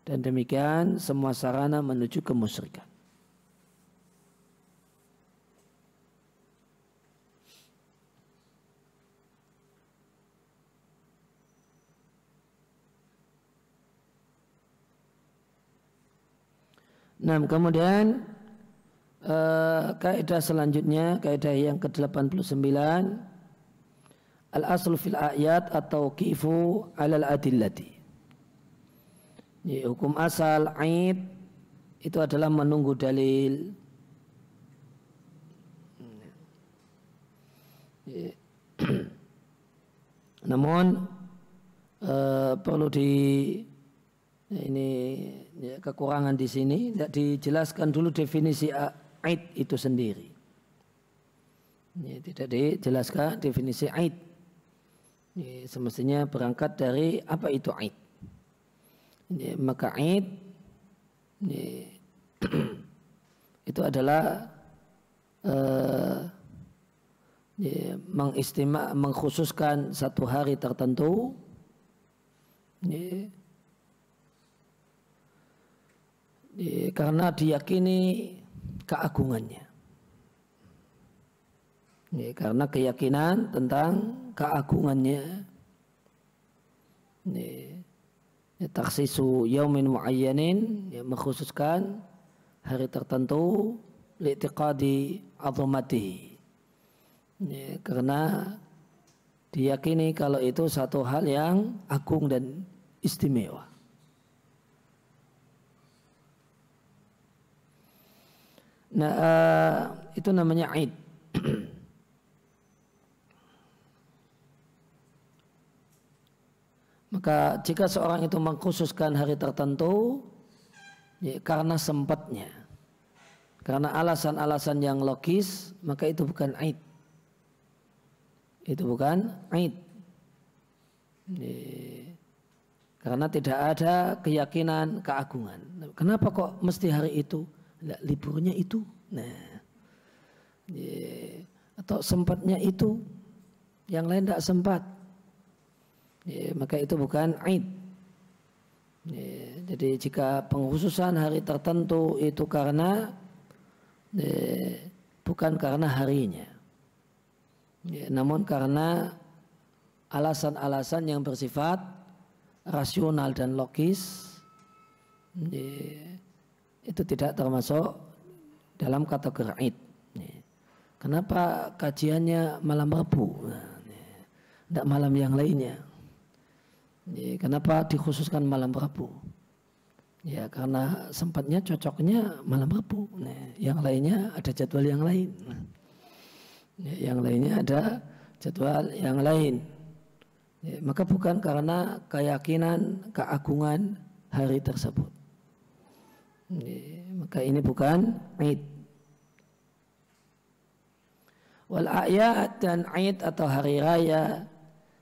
dan demikian semua sarana menuju kemusyrikan Nah, kemudian Eh, kaidah selanjutnya kaidah yang ke-89 al asl fil ayat atau kifu alal adillati Ini hukum asal aid itu adalah menunggu dalil namun e, perlu di ini ya, kekurangan di sini tidak dijelaskan dulu definisi a aid itu sendiri. Ini ya, tidak dijelaskan definisi aid. Ini ya, semestinya berangkat dari apa itu aid. Ini ya, maka aid ini, itu adalah uh, mengkhususkan satu hari tertentu ini, ya, karena diyakini keagungannya. Ya, karena keyakinan tentang keagungannya. Ya, ya, taksisu yaumin muayyanin ya, mengkhususkan hari tertentu li'tiqadi azumati. Ya, karena diyakini kalau itu satu hal yang agung dan istimewa. Nah, eh, itu namanya Aid. Maka jika seorang itu mengkhususkan hari tertentu ya, karena sempatnya, karena alasan-alasan yang logis, maka itu bukan aid. Itu bukan aid. Ya, karena tidak ada keyakinan keagungan. Kenapa kok mesti hari itu? Nah, liburnya itu. Nah, yeah. atau sempatnya itu, yang lain tidak sempat. Yeah, maka itu bukan aid. Yeah, jadi jika pengkhususan hari tertentu itu karena yeah, bukan karena harinya, yeah, namun karena alasan-alasan yang bersifat rasional dan logis. Yeah itu tidak termasuk dalam kategori id. Kenapa kajiannya malam Rabu? Nah, tidak malam yang lainnya. Kenapa dikhususkan malam Rabu? Ya karena sempatnya cocoknya malam Rabu. Yang lainnya ada jadwal yang lain. Yang lainnya ada jadwal yang lain. Maka bukan karena keyakinan, keagungan hari tersebut. Maka ini bukan Eid. Wal ayat dan Eid atau hari raya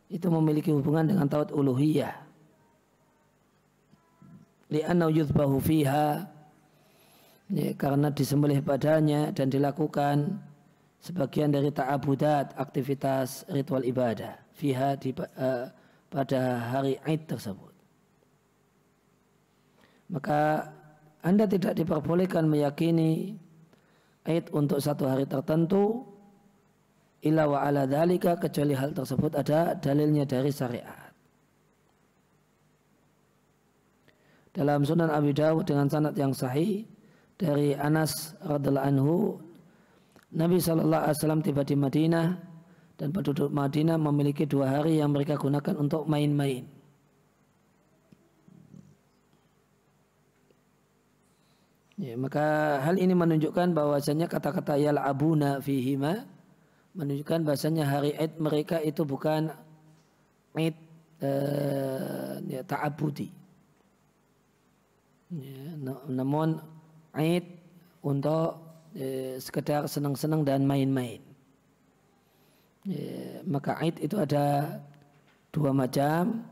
itu memiliki hubungan dengan taut uluhiyah. Li'anna yuzbahu fiha ya, karena disembelih padanya dan dilakukan sebagian dari ta'abudat aktivitas ritual ibadah fiha di, uh, pada hari Eid tersebut. Maka anda tidak diperbolehkan meyakini Aid untuk satu hari tertentu ila wa ala dhalika kecuali hal tersebut ada dalilnya dari syariat. Dalam Sunan Abi Dawud dengan sanad yang sahih dari Anas radhiallahu anhu Nabi Shallallahu Alaihi Wasallam tiba di Madinah dan penduduk Madinah memiliki dua hari yang mereka gunakan untuk main-main. Ya, maka hal ini menunjukkan bahwasanya kata-kata yal yal'abuna fihima menunjukkan bahwasanya hari Id mereka itu bukan Id eh, ya, ta'abudi. Ya, namun Id untuk eh, sekedar senang-senang dan main-main. Ya, maka Id itu ada dua macam.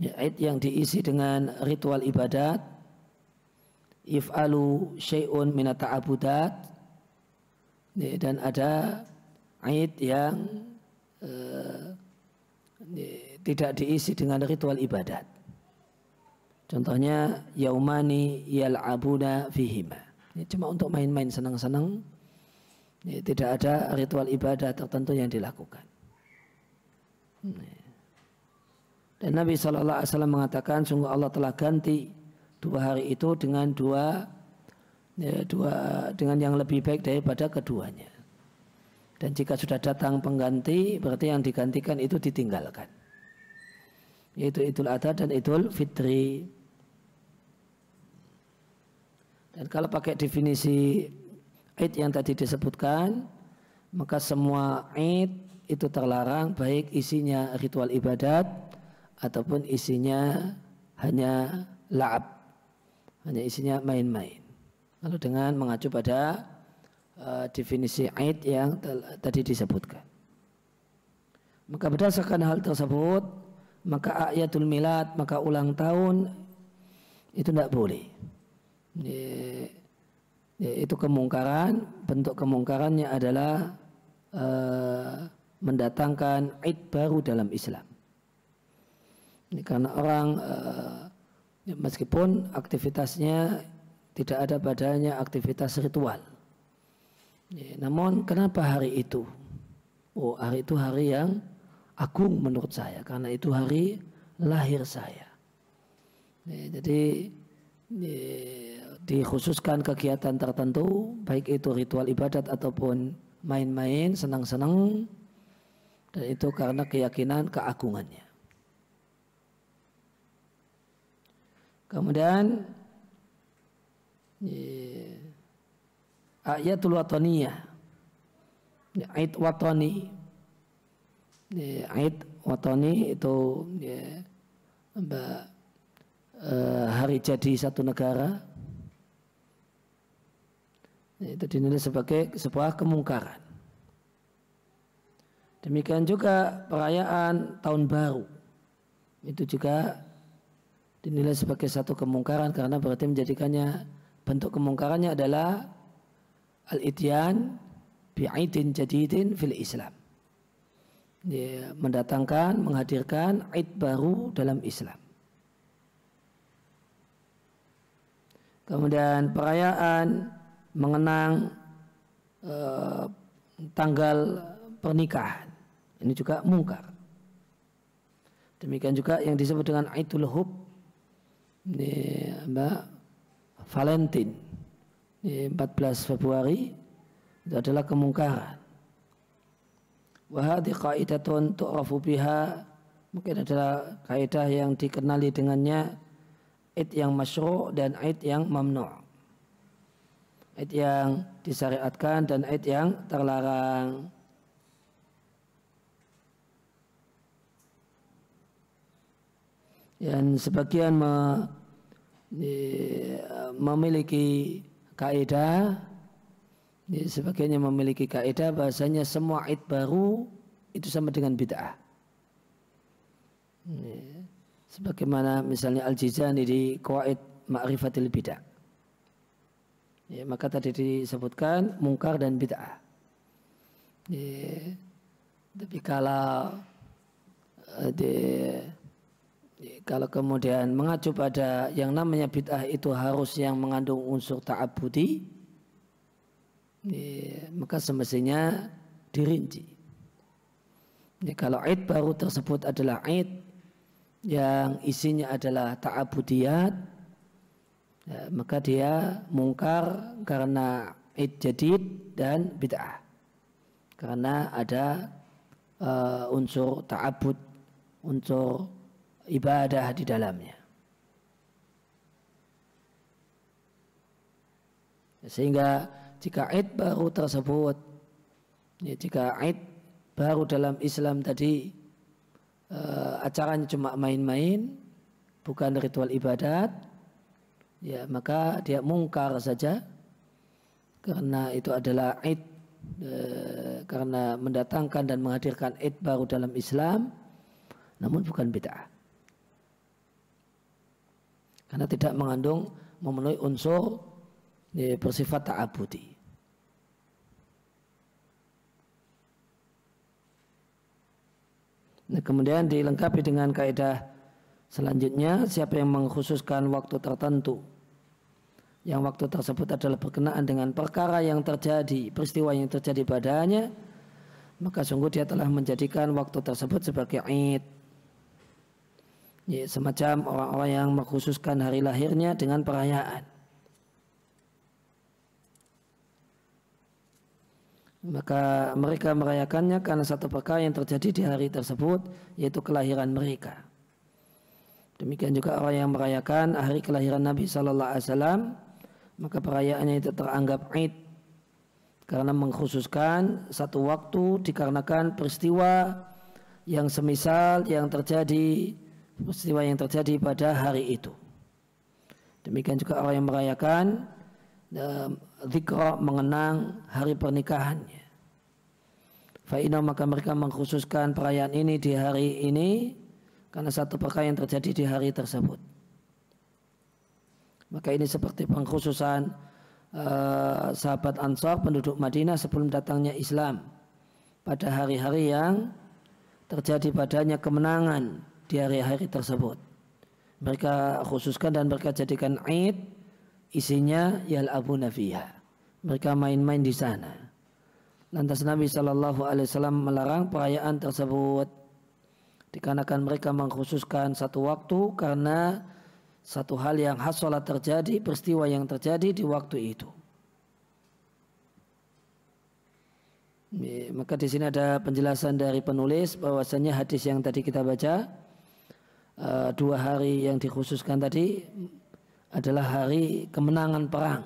Ya, Id yang diisi dengan ritual ibadat yif'alu syai'un minata abudat dan ada aid yang eh, tidak diisi dengan ritual ibadat contohnya yaumani yal'abuna fihima ini cuma untuk main-main senang-senang tidak ada ritual ibadah tertentu yang dilakukan dan Nabi Alaihi Wasallam mengatakan sungguh Allah telah ganti dua hari itu dengan dua ya, dua dengan yang lebih baik daripada keduanya. Dan jika sudah datang pengganti, berarti yang digantikan itu ditinggalkan. Yaitu Idul Adha dan Idul Fitri. Dan kalau pakai definisi Id yang tadi disebutkan, maka semua Id itu terlarang baik isinya ritual ibadat ataupun isinya hanya la'ab hanya isinya main-main. Lalu dengan mengacu pada uh, definisi aid yang tadi disebutkan. Maka berdasarkan hal tersebut, maka ayatul milad, maka ulang tahun itu tidak boleh. ye, itu kemungkaran, bentuk kemungkarannya adalah uh, mendatangkan aid baru dalam Islam. Ini karena orang uh, Ya, meskipun aktivitasnya tidak ada padanya aktivitas ritual. Ya, namun kenapa hari itu? Oh hari itu hari yang agung menurut saya karena itu hari lahir saya. Ya, jadi ya, dikhususkan kegiatan tertentu baik itu ritual ibadat ataupun main-main senang-senang dan itu karena keyakinan keagungannya. Kemudian ayatul wataniyah. Ait watani. Ait watani itu ya, hari jadi satu negara. Itu dinilai sebagai sebuah kemungkaran. Demikian juga perayaan tahun baru. Itu juga dinilai sebagai satu kemungkaran karena berarti menjadikannya bentuk kemungkarannya adalah al-ityan bi'idin jadidin fil Islam. Dia mendatangkan, menghadirkan id baru dalam Islam. Kemudian perayaan mengenang eh, tanggal pernikahan. Ini juga mungkar. Demikian juga yang disebut dengan idul Hub ini mbak Valentin di 14 Februari itu adalah kemungkaran. Wahadi qaidatun tu'rafu biha mungkin adalah kaidah yang dikenali dengannya id yang masyru' dan id yang mamnu'. Id yang disyariatkan dan id yang terlarang. yang sebagian me, memiliki kaidah sebagiannya memiliki kaidah bahasanya semua id baru itu sama dengan bid'ah. Sebagaimana misalnya Al-Jizani di Kuwait Ma'rifatil Bid'ah. Ya, maka tadi disebutkan mungkar dan bid'ah. Ya, tapi kalau eh, di kalau kemudian mengacu pada yang namanya bid'ah itu harus yang mengandung unsur ta'abudi ya, maka semestinya dirinci ya, kalau id baru tersebut adalah id yang isinya adalah ta'abudiyat ya, maka dia mungkar karena id jadid dan bid'ah karena ada uh, unsur ta'abud unsur ibadah di dalamnya. Sehingga jika id baru tersebut, ya jika id baru dalam Islam tadi e, acaranya cuma main-main, bukan ritual ibadat, ya maka dia mungkar saja karena itu adalah id e, karena mendatangkan dan menghadirkan id baru dalam Islam namun bukan bid'ah karena tidak mengandung memenuhi unsur ya, bersifat ta'abudi. Nah, kemudian dilengkapi dengan kaidah selanjutnya siapa yang mengkhususkan waktu tertentu yang waktu tersebut adalah berkenaan dengan perkara yang terjadi, peristiwa yang terjadi padanya, maka sungguh dia telah menjadikan waktu tersebut sebagai id ya, semacam orang-orang yang mengkhususkan hari lahirnya dengan perayaan. Maka mereka merayakannya karena satu perkara yang terjadi di hari tersebut yaitu kelahiran mereka. Demikian juga orang yang merayakan hari kelahiran Nabi Shallallahu Alaihi Wasallam maka perayaannya itu teranggap Eid karena mengkhususkan satu waktu dikarenakan peristiwa yang semisal yang terjadi peristiwa yang terjadi pada hari itu. Demikian juga orang yang merayakan eh, zikra mengenang hari pernikahannya. Fa'ina maka mereka mengkhususkan perayaan ini di hari ini karena satu perkara yang terjadi di hari tersebut. Maka ini seperti pengkhususan uh, sahabat Ansar penduduk Madinah sebelum datangnya Islam pada hari-hari yang terjadi padanya kemenangan di hari-hari tersebut. Mereka khususkan dan mereka jadikan Eid isinya yal abu nafiha. Mereka main-main di sana. Lantas Nabi Shallallahu Alaihi Wasallam melarang perayaan tersebut dikarenakan mereka mengkhususkan satu waktu karena satu hal yang hasolah terjadi peristiwa yang terjadi di waktu itu. Maka di sini ada penjelasan dari penulis bahwasanya hadis yang tadi kita baca Eh, dua hari yang dikhususkan tadi adalah hari kemenangan perang.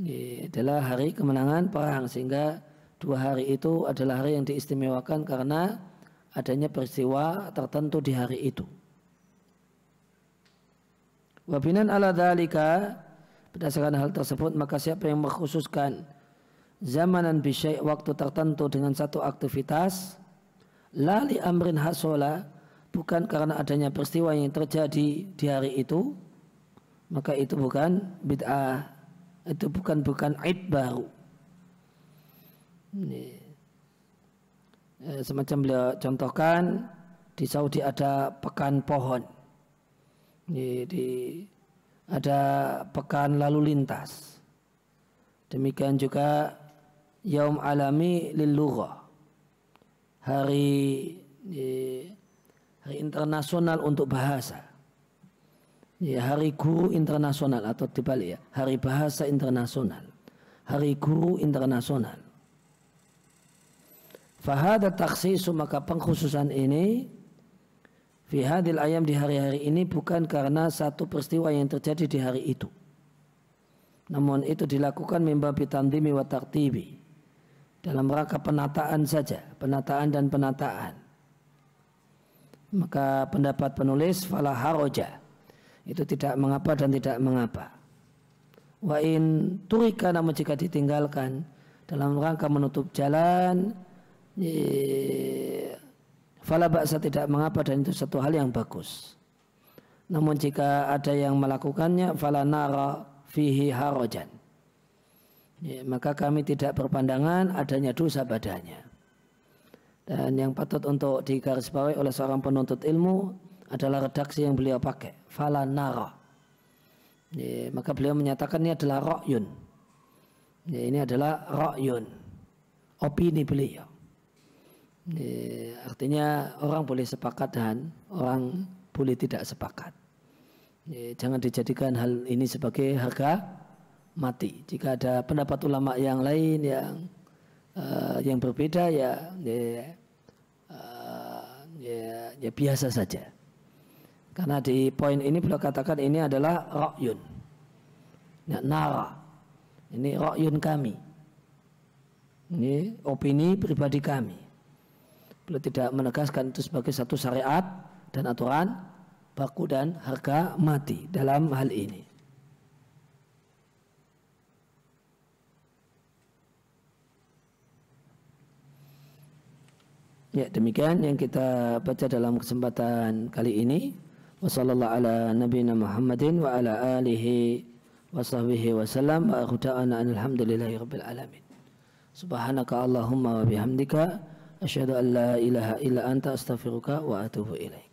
Ini adalah hari kemenangan perang sehingga dua hari itu adalah hari yang diistimewakan karena adanya peristiwa tertentu di hari itu. Wabinan ala dalika berdasarkan hal tersebut maka siapa yang mengkhususkan zamanan bisyai waktu tertentu dengan satu aktivitas lali amrin hasola bukan karena adanya peristiwa yang terjadi di hari itu maka itu bukan bid'ah itu bukan bukan aib baru ini eh, semacam beliau contohkan di Saudi ada pekan pohon ini di ada pekan lalu lintas demikian juga Yaum Alami Lillughah hari ini, Hari Internasional untuk Bahasa. Ya, Hari Guru Internasional atau dibalik ya, Hari Bahasa Internasional. Hari Guru Internasional. Fahada taksisu maka pengkhususan ini fi hadil ayam di hari-hari ini bukan karena satu peristiwa yang terjadi di hari itu. Namun itu dilakukan mimbabi tandimi wa tartibi dalam rangka penataan saja, penataan dan penataan maka pendapat penulis fala haroja itu tidak mengapa dan tidak mengapa wa in turika namun jika ditinggalkan dalam rangka menutup jalan fala baksa tidak mengapa dan itu satu hal yang bagus namun jika ada yang melakukannya fala nara fihi harojan maka kami tidak berpandangan adanya dosa badannya dan yang patut untuk digarisbawahi oleh seorang penuntut ilmu adalah redaksi yang beliau pakai fala nara ya, maka beliau menyatakan ini adalah ro'yun ya, ini adalah ro'yun opini beliau ya, artinya orang boleh sepakat dan orang boleh tidak sepakat ya, jangan dijadikan hal ini sebagai harga mati jika ada pendapat ulama yang lain yang uh, yang berbeda ya, ya ya, ya biasa saja. Karena di poin ini beliau katakan ini adalah rokyun. Ya, nara. Ini rokyun kami. Ini opini pribadi kami. Beliau tidak menegaskan itu sebagai satu syariat dan aturan baku dan harga mati dalam hal ini. Ya, demikian yang kita baca dalam kesempatan kali ini. Wassalamualaikum warahmatullahi wabarakatuh. Muhammadin wa ala alihi wa sahbihi wa salam wa akhuta'ana alhamdulillahi rabbil alamin. Subhanaka Allahumma wa bihamdika. Asyadu an la ilaha illa anta astaghfiruka wa atuhu ilaih.